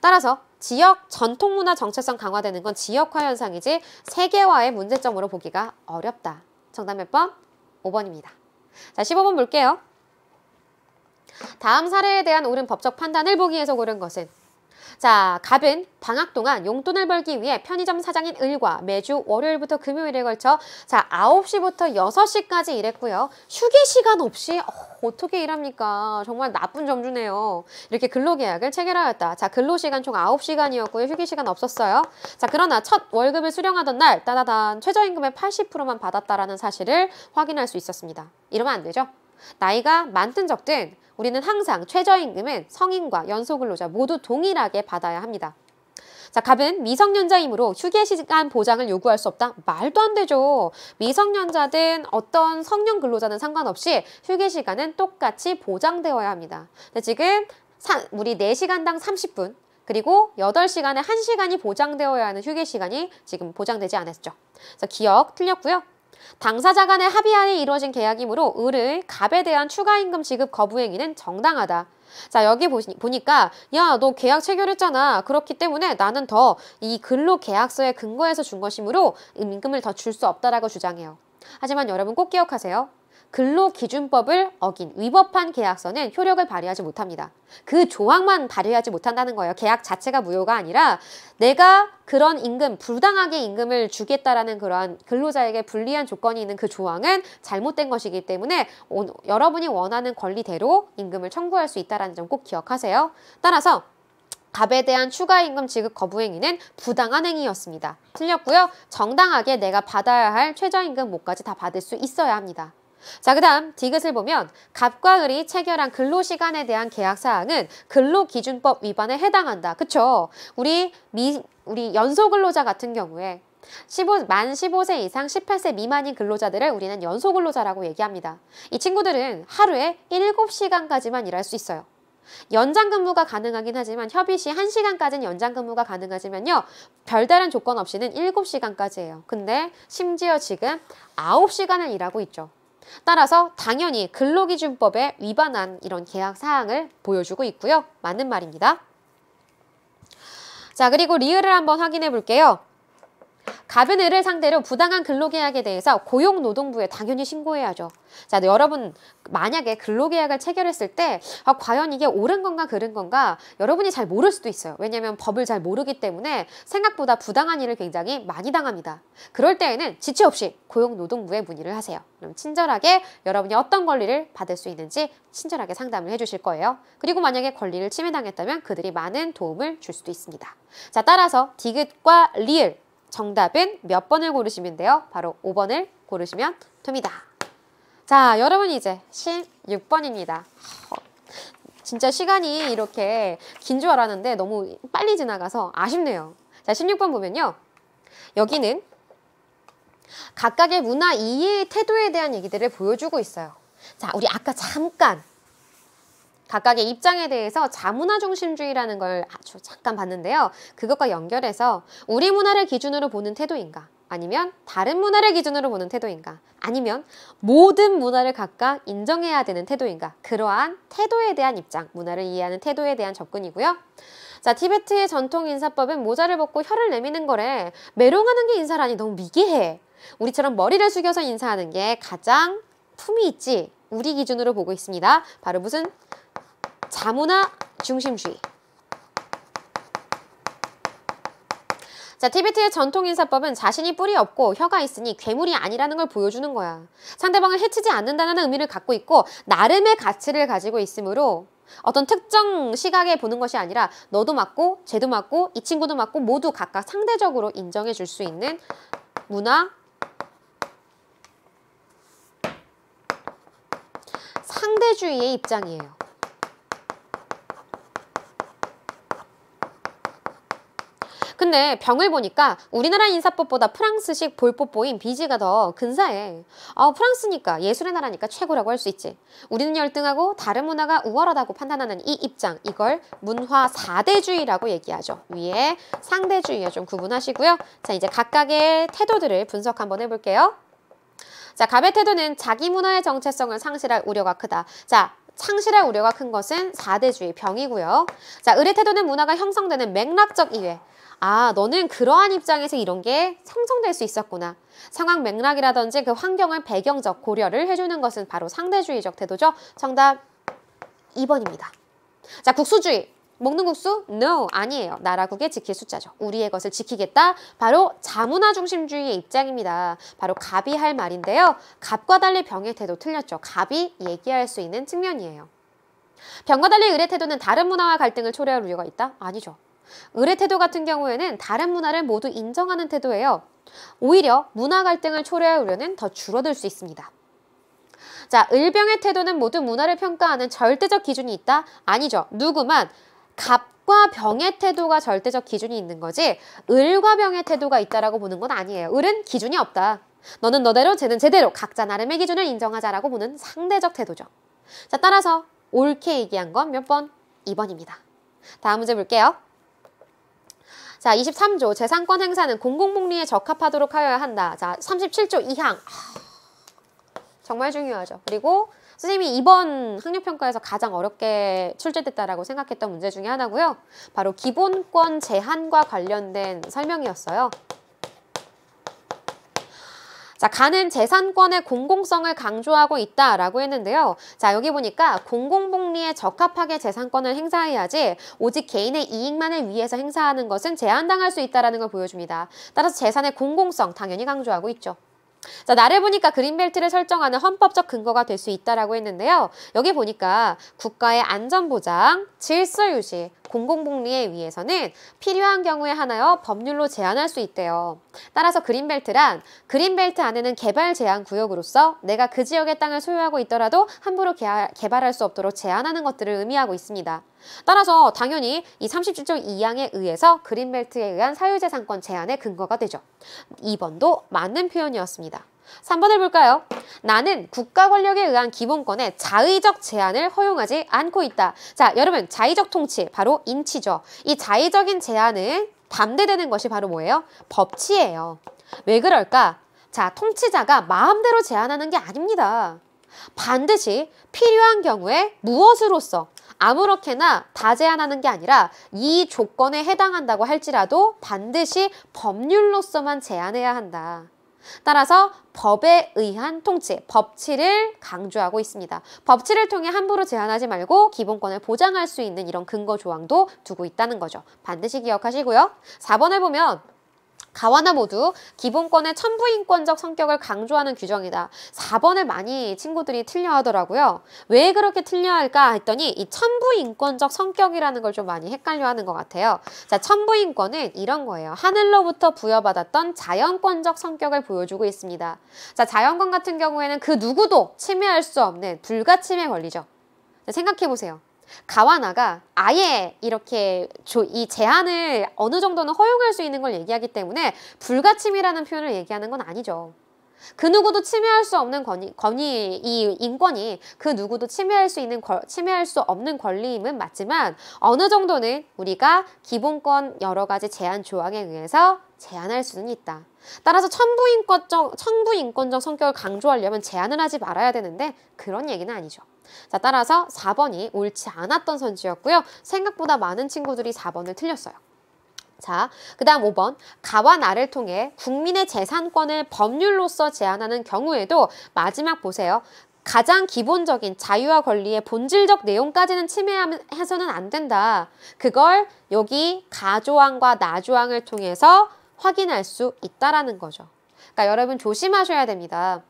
따라서 지역 전통문화 정체성 강화되는 건 지역화 현상이지 세계화의 문제점으로 보기가 어렵다. 정답 몇 번? 5번입니다. 자, 15번 볼게요. 다음 사례에 대한 옳은 법적 판단을 보기 위해서 고른 것은 자, 갑은 방학 동안 용돈을 벌기 위해 편의점 사장인 을과 매주 월요일부터 금요일에 걸쳐 자, 9시부터 6시까지 일했고요. 휴게 시간 없이 어, 어 떻게 일합니까? 정말 나쁜 점주네요. 이렇게 근로계약을 체결하였다. 자, 근로시간 총 9시간이었고요. 휴게시간 없었어요. 자, 그러나 첫 월급을 수령하던 날 따다단 최저임금의 80%만 받았다라는 사실을 확인할 수 있었습니다. 이러면 안 되죠? 나이가 많든 적든 우리는 항상 최저임금은 성인과 연소근로자 모두 동일하게 받아야 합니다. 자, 갑은 미성년자이므로 휴게 시간 보장을 요구할 수 없다? 말도 안 되죠. 미성년자든 어떤 성년 근로자는 상관없이 휴게 시간은 똑같이 보장되어야 합니다. 근데 지금 사, 우리 네시간당 30분 그리고 여덟 시간에 한시간이 보장되어야 하는 휴게 시간이 지금 보장되지 않았죠. 자, 기억 틀렸고요. 당사자 간의 합의안이 이루어진 계약이므로 을을 갑에 대한 추가임금 지급 거부 행위는 정당하다. 자 여기 보시, 보니까 야 너 계약 체결했잖아 그렇기 때문에 나는 더 이 근로 계약서에 근거해서 준 것이므로 임금을 더 줄 수 없다라고 주장해요. 하지만 여러분 꼭 기억하세요. 근로기준법을 어긴 위법한 계약서는 효력을 발휘하지 못합니다. 그 조항만 발휘하지 못한다는 거예요. 계약 자체가 무효가 아니라 내가 그런 임금, 불당하게 임금을 주겠다라는 그러한 근로자에게 불리한 조건이 있는 그 조항은 잘못된 것이기 때문에 오, 여러분이 원하는 권리대로 임금을 청구할 수 있다는 점 꼭 기억하세요. 따라서 갑에 대한 추가임금 지급 거부 행위는 부당한 행위였습니다. 틀렸고요. 정당하게 내가 받아야 할 최저임금 목까지 다 받을 수 있어야 합니다. 자, 그 다음 디귿을 보면 갑과 을이 체결한 근로시간에 대한 계약사항은 근로기준법 위반에 해당한다. 그쵸? 우리 미, 우리 연소근로자 같은 경우에 15, 만 15세 이상 18세 미만인 근로자들을 우리는 연소근로자라고 얘기합니다. 이 친구들은 하루에 7시간까지만 일할 수 있어요. 연장 근무가 가능하긴 하지만 협의 시 1시간까지는 연장 근무가 가능하지만요. 별다른 조건 없이는 7시간까지예요. 근데 심지어 지금 9시간을 일하고 있죠. 따라서 당연히 근로기준법에 위반한 이런 계약 사항을 보여주고 있고요. 맞는 말입니다. 자, 그리고 리을을 한번 확인해 볼게요. 가변을을 상대로 부당한 근로계약에 대해서 고용노동부에 당연히 신고해야죠. 자, 여러분 만약에 근로계약을 체결했을 때 아, 과연 이게 옳은 건가 그른 건가 여러분이 잘 모를 수도 있어요. 왜냐하면 법을 잘 모르기 때문에 생각보다 부당한 일을 굉장히 많이 당합니다. 그럴 때에는 지체 없이 고용노동부에 문의를 하세요. 그럼 친절하게 여러분이 어떤 권리를 받을 수 있는지 친절하게 상담을 해주실 거예요. 그리고 만약에 권리를 침해당했다면 그들이 많은 도움을 줄 수도 있습니다. 자, 따라서 디귿과 리을 정답은 몇 번을 고르시면돼요 바로 5번을 고르시면 됩니다. 자, 여러분 이제 16번입니다. 진짜 시간이 이렇게 긴 줄 알았는데 너무 빨리 지나가서 아쉽네요. 자, 16번 보면요. 여기는 각각의 문화 이해 태도에 대한 얘기들을 보여주고 있어요. 자, 우리 아까 잠깐 각각의 입장에 대해서 자문화 중심주의라는 걸 아주 잠깐 봤는데요. 그것과 연결해서 우리 문화를 기준으로 보는 태도인가? 아니면 다른 문화를 기준으로 보는 태도인가? 아니면 모든 문화를 각각 인정해야 되는 태도인가? 그러한 태도에 대한 입장, 문화를 이해하는 태도에 대한 접근이고요. 자, 티베트의 전통 인사법은 모자를 벗고 혀를 내미는 거래. 메롱하는 게 인사라니 너무 미개해. 우리처럼 머리를 숙여서 인사하는 게 가장 품이 있지. 우리 기준으로 보고 있습니다. 바로 무슨 자문화 중심주의. 자, 티베트의 전통 인사법은 자신이 뿔이 없고 혀가 있으니 괴물이 아니라는 걸 보여주는 거야. 상대방을 해치지 않는다는 의미를 갖고 있고 나름의 가치를 가지고 있으므로 어떤 특정 시각에 보는 것이 아니라 너도 맞고 쟤도 맞고 이 친구도 맞고 모두 각각 상대적으로 인정해 줄 수 있는 문화 상대주의의 입장이에요. 근데 병을 보니까 우리나라 인사법보다 프랑스식 볼뽀뽀인 비지가 더 근사해. 어, 프랑스니까 예술의 나라니까 최고라고 할 수 있지. 우리는 열등하고 다른 문화가 우월하다고 판단하는 이 입장 이걸 문화 4대주의라고 얘기하죠. 위에 상대주의에 좀 구분하시고요. 자 이제 각각의 태도들을 분석 한번 해볼게요. 자, 갑의 태도는 자기 문화의 정체성을 상실할 우려가 크다. 자, 상실할 우려가 큰 것은 사대주의 병이고요. 자, 을의 태도는 문화가 형성되는 맥락적 이외. 아, 너는 그러한 입장에서 이런 게 상정될 수 있었구나. 상황 맥락이라든지 그 환경을 배경적 고려를 해주는 것은 바로 상대주의적 태도죠. 정답 2번입니다. 자, 국수주의. 먹는 국수? No, 아니에요. 나라국의 지킬 숫자죠. 우리의 것을 지키겠다? 바로 자문화 중심주의의 입장입니다. 바로 갑이 할 말인데요. 갑과 달리 병의 태도 틀렸죠. 갑이 얘기할 수 있는 측면이에요. 병과 달리 을의 태도는 다른 문화와 갈등을 초래할 우려가 있다? 아니죠. 을의 태도 같은 경우에는 다른 문화를 모두 인정하는 태도예요. 오히려 문화 갈등을 초래할 우려는 더 줄어들 수 있습니다. 자, 을병의 태도는 모두 문화를 평가하는 절대적 기준이 있다? 아니죠. 누구만 갑과 병의 태도가 절대적 기준이 있는 거지 을과 병의 태도가 있다라고 보는 건 아니에요. 을은 기준이 없다. 너는 너대로 쟤는 제대로 각자 나름의 기준을 인정하자라고 보는 상대적 태도죠. 자, 따라서 옳게 얘기한 건 몇 번? 2번입니다. 다음 문제 볼게요. 자, 23조 재산권 행사는 공공복리에 적합하도록 하여야 한다. 자, 37조 2항. 정말 중요하죠. 그리고 선생님이 이번 학력평가에서 가장 어렵게 출제됐다라고 생각했던 문제 중에 하나고요. 바로 기본권 제한과 관련된 설명이었어요. 자, 가는 재산권의 공공성을 강조하고 있다라고 했는데요. 자, 여기 보니까 공공복리에 적합하게 재산권을 행사해야지 오직 개인의 이익만을 위해서 행사하는 것은 제한당할 수 있다는 걸 보여줍니다. 따라서 재산의 공공성 당연히 강조하고 있죠. 자, 나를 보니까 그린벨트를 설정하는 헌법적 근거가 될 수 있다라고 했는데요. 여기 보니까 국가의 안전보장, 질서 유지, 공공복리에 의해서는 필요한 경우에 하나여 법률로 제한할 수 있대요. 따라서 그린벨트란 그린벨트 안에는 개발 제한 구역으로서 내가 그 지역의 땅을 소유하고 있더라도 함부로 개발할 수 없도록 제한하는 것들을 의미하고 있습니다. 따라서 당연히 이 37조 2항에 의해서 그린벨트에 의한 사유재산권 제한의 근거가 되죠. 2번도 맞는 표현이었습니다. 삼번을 볼까요? 나는 국가 권력에 의한 기본권에 자의적 제한을 허용하지 않고 있다. 자, 여러분 자의적 통치 바로 인치죠. 이 자의적인 제한은 반대되는 것이 바로 뭐예요? 법치예요. 왜 그럴까? 자, 통치자가 마음대로 제한하는 게 아닙니다. 반드시 필요한 경우에 무엇으로써 아무렇게나 다 제한하는 게 아니라 이 조건에 해당한다고 할지라도 반드시 법률로서만 제한해야 한다. 따라서 법에 의한 통치, 법치를 강조하고 있습니다. 법치를 통해 함부로 제한하지 말고 기본권을 보장할 수 있는 이런 근거 조항도 두고 있다는 거죠. 반드시 기억하시고요. 4번을 보면 가와나 모두 기본권의 천부인권적 성격을 강조하는 규정이다. 4번을 많이 친구들이 틀려 하더라고요. 왜 그렇게 틀려 할까 했더니 이 천부인권적 성격이라는 걸 좀 많이 헷갈려 하는 것 같아요. 자, 천부인권은 이런 거예요. 하늘로부터 부여받았던 자연권적 성격을 보여주고 있습니다. 자, 자연권 같은 경우에는 그 누구도 침해할 수 없는 불가침의 권리죠. 생각해보세요. 가와나가 아예 이렇게 조, 이 제한을 어느 정도는 허용할 수 있는 걸 얘기하기 때문에 불가침이라는 표현을 얘기하는 건 아니죠. 그 누구도 침해할 수 없는 권위, 권위, 이 인권이 그 누구도 침해할 수 있는 침해할 수 없는 권리임은 맞지만 어느 정도는 우리가 기본권 여러 가지 제한 조항에 의해서 제한할 수는 있다. 따라서 천부인권적, 천부인권적 성격을 강조하려면 제한을 하지 말아야 되는데 그런 얘기는 아니죠. 자, 따라서 4번이 옳지 않았던 선지였고요. 생각보다 많은 친구들이 4번을 틀렸어요. 자, 그 다음 5번 가와 나를 통해 국민의 재산권을 법률로서 제한하는 경우에도 마지막 보세요. 가장 기본적인 자유와 권리의 본질적 내용까지는 침해해서는 안 된다. 그걸 여기 가조항과 나조항을 통해서 확인할 수 있다라는 거죠. 그러니까 여러분 조심하셔야 됩니다.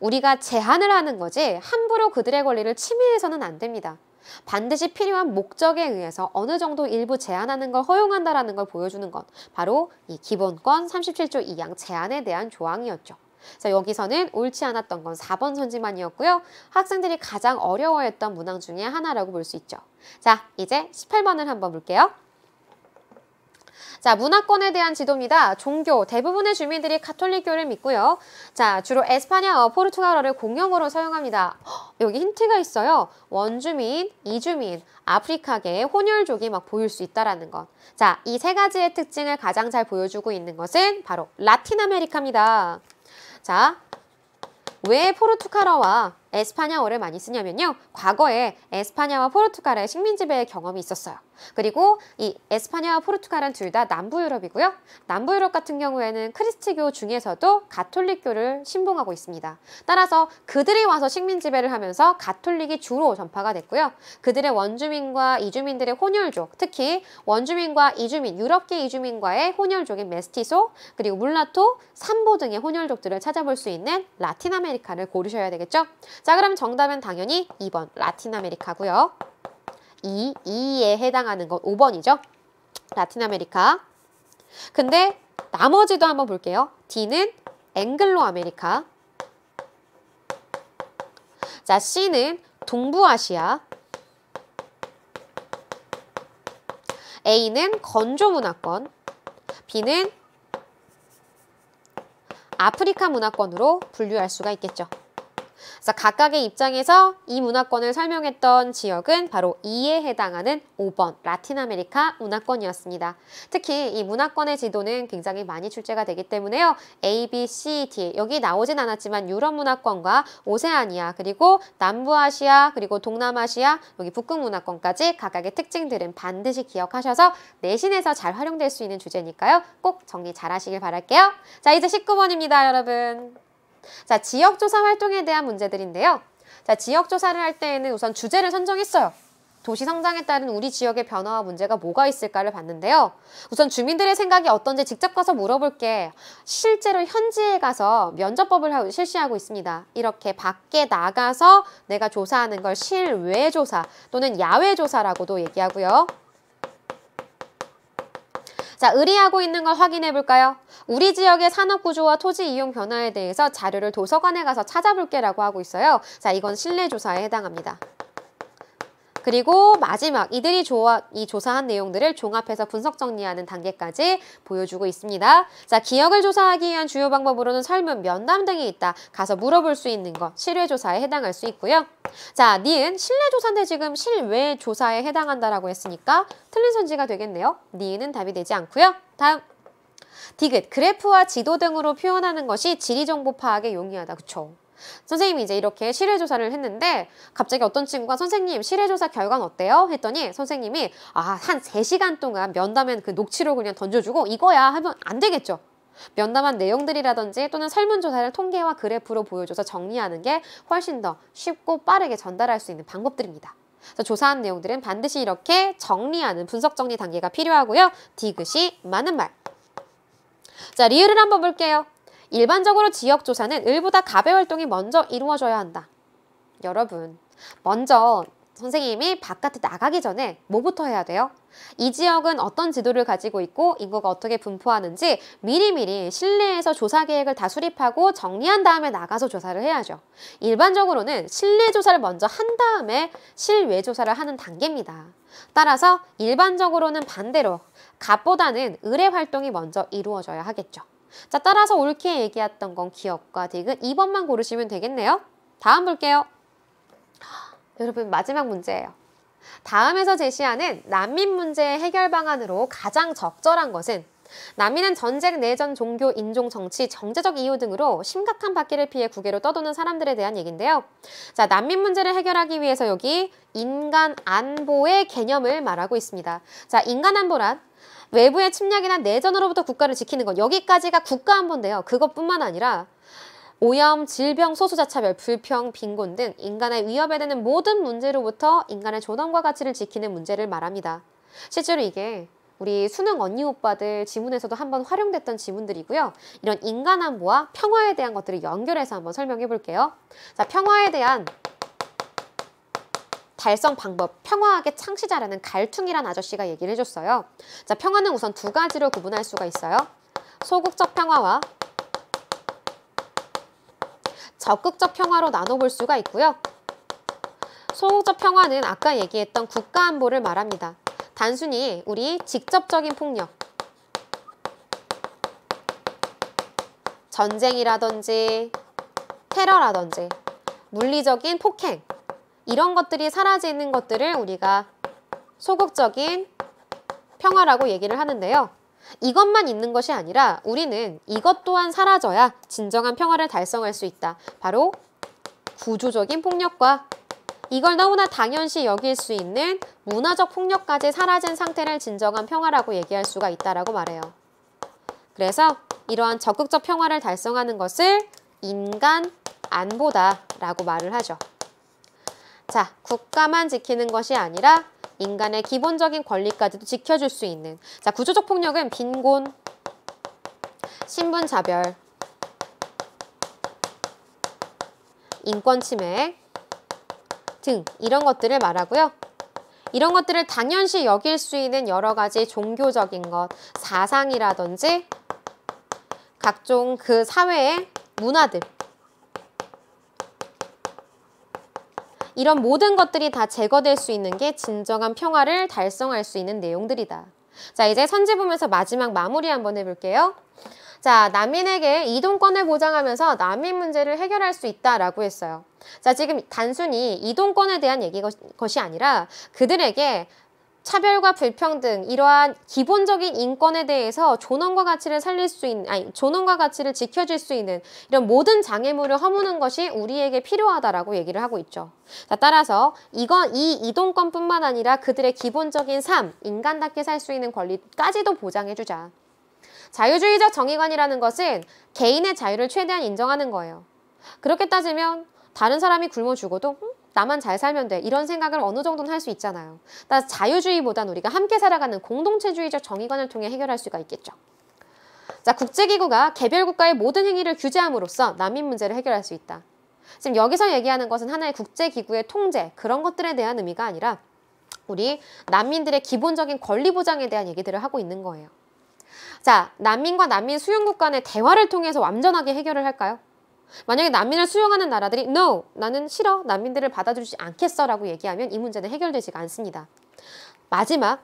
우리가 제한을 하는 거지 함부로 그들의 권리를 침해해서는 안 됩니다. 반드시 필요한 목적에 의해서 어느 정도 일부 제한하는 걸 허용한다라는 걸 보여주는 것 바로 이 기본권 37조 2항 제한에 대한 조항이었죠. 자, 여기서는 옳지 않았던 건 4번 선지만이었고요. 학생들이 가장 어려워했던 문항 중에 하나라고 볼 수 있죠. 자, 이제 18번을 한번 볼게요. 자, 문화권에 대한 지도입니다. 종교, 대부분의 주민들이 카톨릭교를 믿고요. 자, 주로 에스파냐어, 포르투갈어를 공용어로 사용합니다. 여기 힌트가 있어요. 원주민, 이주민, 아프리카계 혼혈족이 막 보일 수 있다라는 것. 자, 이 세 가지의 특징을 가장 잘 보여주고 있는 것은 바로 라틴 아메리카입니다. 자, 왜 포르투갈어와 에스파냐어를 많이 쓰냐면요. 과거에 에스파냐와 포르투갈의 식민 지배의 경험이 있었어요. 그리고 이 에스파냐와 포르투갈은 둘 다 남부 유럽이고요. 남부 유럽 같은 경우에는 크리스티교 중에서도 가톨릭교를 신봉하고 있습니다. 따라서 그들이 와서 식민 지배를 하면서 가톨릭이 주로 전파가 됐고요. 그들의 원주민과 이주민들의 혼혈족, 특히 원주민과 이주민, 유럽계 이주민과의 혼혈족인 메스티소, 그리고 물라토, 삼보 등의 혼혈족들을 찾아볼 수 있는 라틴 아메리카를 고르셔야 되겠죠. 자 그럼 정답은 당연히 2번 라틴 아메리카고요. 2, 2에 해당하는 건 5번이죠. 라틴 아메리카. 근데 나머지도 한번 볼게요. D는 앵글로 아메리카. 자, C는 동부아시아. A는 건조문화권. B는 아프리카 문화권으로 분류할 수가 있겠죠. 그 각각의 입장에서 이 문화권을 설명했던 지역은 바로 2에 해당하는 5번 라틴 아메리카 문화권이었습니다. 특히 이 문화권의 지도는 굉장히 많이 출제가 되기 때문에요. A, B, C, D 여기 나오진 않았지만 유럽 문화권과 오세아니아 그리고 남부아시아 그리고 동남아시아 여기 북극 문화권까지 각각의 특징들은 반드시 기억하셔서 내신에서 잘 활용될 수 있는 주제니까요. 꼭 정리 잘 하시길 바랄게요. 자 이제 19번입니다 여러분. 자, 지역조사 활동에 대한 문제들인데요. 자, 지역조사를 할 때에는 우선 주제를 선정했어요. 도시 성장에 따른 우리 지역의 변화와 문제가 뭐가 있을까를 봤는데요. 우선 주민들의 생각이 어떤지 직접 가서 물어볼게. 실제로 현지에 가서 면접법을 실시하고 있습니다. 이렇게 밖에 나가서 내가 조사하는 걸 실외 조사 또는 야외 조사라고도 얘기하고요. 자, 의리하고 있는 걸 확인해 볼까요? 우리 지역의 산업 구조와 토지 이용 변화에 대해서 자료를 도서관에 가서 찾아볼게라고 하고 있어요. 자, 이건 실내 조사에 해당합니다. 그리고 마지막 이들이 조화, 이 조사한 내용들을 종합해서 분석 정리하는 단계까지 보여주고 있습니다. 자, 기억을 조사하기 위한 주요 방법으로는 설문, 면담 등이 있다. 가서 물어볼 수 있는 것, 실외 조사에 해당할 수 있고요. 자, 니은 실내 조사인데 지금 실외 조사에 해당한다라고 했으니까 틀린 선지가 되겠네요. 니은은 답이 되지 않고요. 다음 디귿, 그래프와 지도 등으로 표현하는 것이 지리정보 파악에 용이하다. 그렇죠 선생님이 이제 이렇게 실외조사를 했는데 갑자기 어떤 친구가 선생님 실외조사 결과는 어때요? 했더니 선생님이 아 한 세시간 동안 면담한 그 녹취록을 그냥 던져주고 이거야 하면 안 되겠죠. 면담한 내용들이라든지 또는 설문조사를 통계와 그래프로 보여줘서 정리하는 게 훨씬 더 쉽고 빠르게 전달할 수 있는 방법들입니다. 그래서 조사한 내용들은 반드시 이렇게 정리하는 분석 정리 단계가 필요하고요. 디귿이 많은 말. 자, 리을을 한번 볼게요. 일반적으로 지역조사는 을보다 가배 활동이 먼저 이루어져야 한다. 여러분, 먼저 선생님이 바깥에 나가기 전에 뭐부터 해야 돼요? 이 지역은 어떤 지도를 가지고 있고 인구가 어떻게 분포하는지 미리미리 실내에서 조사 계획을 다 수립하고 정리한 다음에 나가서 조사를 해야죠. 일반적으로는 실내 조사를 먼저 한 다음에 실외 조사를 하는 단계입니다. 따라서 일반적으로는 반대로 갑보다는 의뢰 활동이 먼저 이루어져야 하겠죠. 자, 따라서 옳게 얘기했던 건 기억과 디귿 2번만 고르시면 되겠네요. 다음 볼게요. 여러분 마지막 문제예요. 다음에서 제시하는 난민 문제 해결 방안으로 가장 적절한 것은 난민은 전쟁, 내전, 종교, 인종, 정치, 정제적 이유 등으로 심각한 바퀴를 피해 국외로 떠도는 사람들에 대한 얘기인데요. 자, 난민 문제를 해결하기 위해서 여기 인간 안보의 개념을 말하고 있습니다. 자, 인간 안보란 외부의 침략이나 내전으로부터 국가를 지키는 것 여기까지가 국가 안보인데요. 그것뿐만 아니라 오염, 질병, 소수자 차별, 불평, 빈곤 등 인간의 위협에 대한 모든 문제로부터 인간의 존엄과 가치를 지키는 문제를 말합니다. 실제로 이게 우리 수능 언니 오빠들 지문에서도 한번 활용됐던 지문들이고요. 이런 인간 안보와 평화에 대한 것들을 연결해서 한번 설명해 볼게요. 자, 평화에 대한 달성 방법, 평화학의 창시자라는 갈퉁이란 아저씨가 얘기를 해줬어요. 자, 평화는 우선 두 가지로 구분할 수가 있어요. 소극적 평화와 적극적 평화로 나눠볼 수가 있고요. 소극적 평화는 아까 얘기했던 국가안보를 말합니다. 단순히 우리 직접적인 폭력, 전쟁이라든지 테러라든지 물리적인 폭행 이런 것들이 사라지는 것들을 우리가 소극적인 평화라고 얘기를 하는데요. 이것만 있는 것이 아니라 우리는 이것 또한 사라져야 진정한 평화를 달성할 수 있다. 바로 구조적인 폭력과 이걸 너무나 당연시 여길 수 있는 문화적 폭력까지 사라진 상태를 진정한 평화라고 얘기할 수가 있다라고 말해요. 그래서 이러한 적극적 평화를 달성하는 것을 인간 안보다라고 말을 하죠. 자, 국가만 지키는 것이 아니라 인간의 기본적인 권리까지도 지켜줄 수 있는 자 구조적 폭력은 빈곤, 신분차별, 인권침해 등 이런 것들을 말하고요. 이런 것들을 당연시 여길 수 있는 여러 가지 종교적인 것, 사상이라든지 각종 그 사회의 문화들 이런 모든 것들이 다 제거될 수 있는 게 진정한 평화를 달성할 수 있는 내용들이다. 자, 이제 선지 보면서 마지막 마무리 한번 해볼게요. 자, 난민에게 이동권을 보장하면서 난민 문제를 해결할 수 있다라고 했어요. 자, 지금 단순히 이동권에 대한 얘기 것이 아니라 그들에게 차별과 불평등 이러한 기본적인 인권에 대해서 존엄과 가치를 살릴 수 있는 아니 존엄과 가치를 지켜줄 수 있는 이런 모든 장애물을 허무는 것이 우리에게 필요하다라고 얘기를 하고 있죠. 자, 따라서 이건 이 이동권뿐만 아니라 그들의 기본적인 삶, 인간답게 살 수 있는 권리까지도 보장해주자. 자유주의적 정의관이라는 것은 개인의 자유를 최대한 인정하는 거예요. 그렇게 따지면 다른 사람이 굶어 죽어도 음? 나만 잘 살면 돼 이런 생각을 어느 정도는 할 수 있잖아요. 따라서 자유주의보다는 우리가 함께 살아가는 공동체주의적 정의관을 통해 해결할 수가 있겠죠. 자, 국제기구가 개별 국가의 모든 행위를 규제함으로써 난민 문제를 해결할 수 있다. 지금 여기서 얘기하는 것은 하나의 국제기구의 통제 그런 것들에 대한 의미가 아니라 우리 난민들의 기본적인 권리 보장에 대한 얘기들을 하고 있는 거예요. 자, 난민과 난민 수용국 간의 대화를 통해서 완전하게 해결을 할까요? 만약에 난민을 수용하는 나라들이 no 나는 싫어 난민들을 받아주지 않겠어 라고 얘기하면 이 문제는 해결되지가 않습니다. 마지막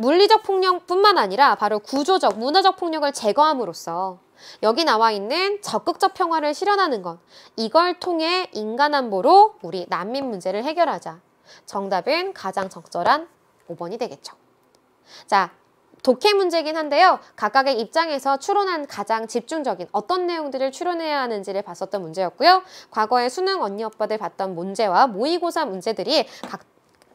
물리적 폭력뿐만 아니라 바로 구조적 문화적 폭력을 제거함으로써 여기 나와 있는 적극적 평화를 실현하는 것 이걸 통해 인간안보로 우리 난민 문제를 해결하자 정답은 가장 적절한 5번이 되겠죠. 자, 독해 문제긴 한데요. 각각의 입장에서 추론한 가장 집중적인 어떤 내용들을 추론해야 하는지를 봤었던 문제였고요. 과거의 수능 언니 오빠들 봤던 문제와 모의고사 문제들이 각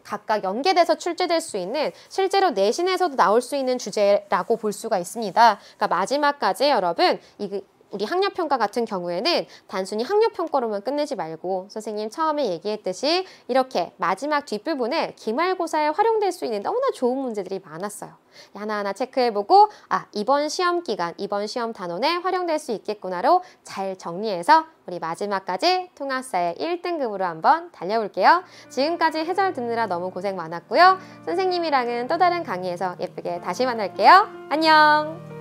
각각 연계돼서 출제될 수 있는 실제로 내신에서도 나올 수 있는 주제라고 볼 수가 있습니다. 그러니까 마지막까지 여러분 이 우리 학력평가 같은 경우에는 단순히 학력평가로만 끝내지 말고 선생님 처음에 얘기했듯이 이렇게 마지막 뒷부분에 기말고사에 활용될 수 있는 너무나 좋은 문제들이 많았어요. 하나하나 체크해보고 아 이번 시험 기간, 이번 시험 단원에 활용될 수 있겠구나로 잘 정리해서 우리 마지막까지 통합사의 1등급으로 한번 달려볼게요. 지금까지 해설 듣느라 너무 고생 많았고요. 선생님이랑은 또 다른 강의에서 예쁘게 다시 만날게요. 안녕!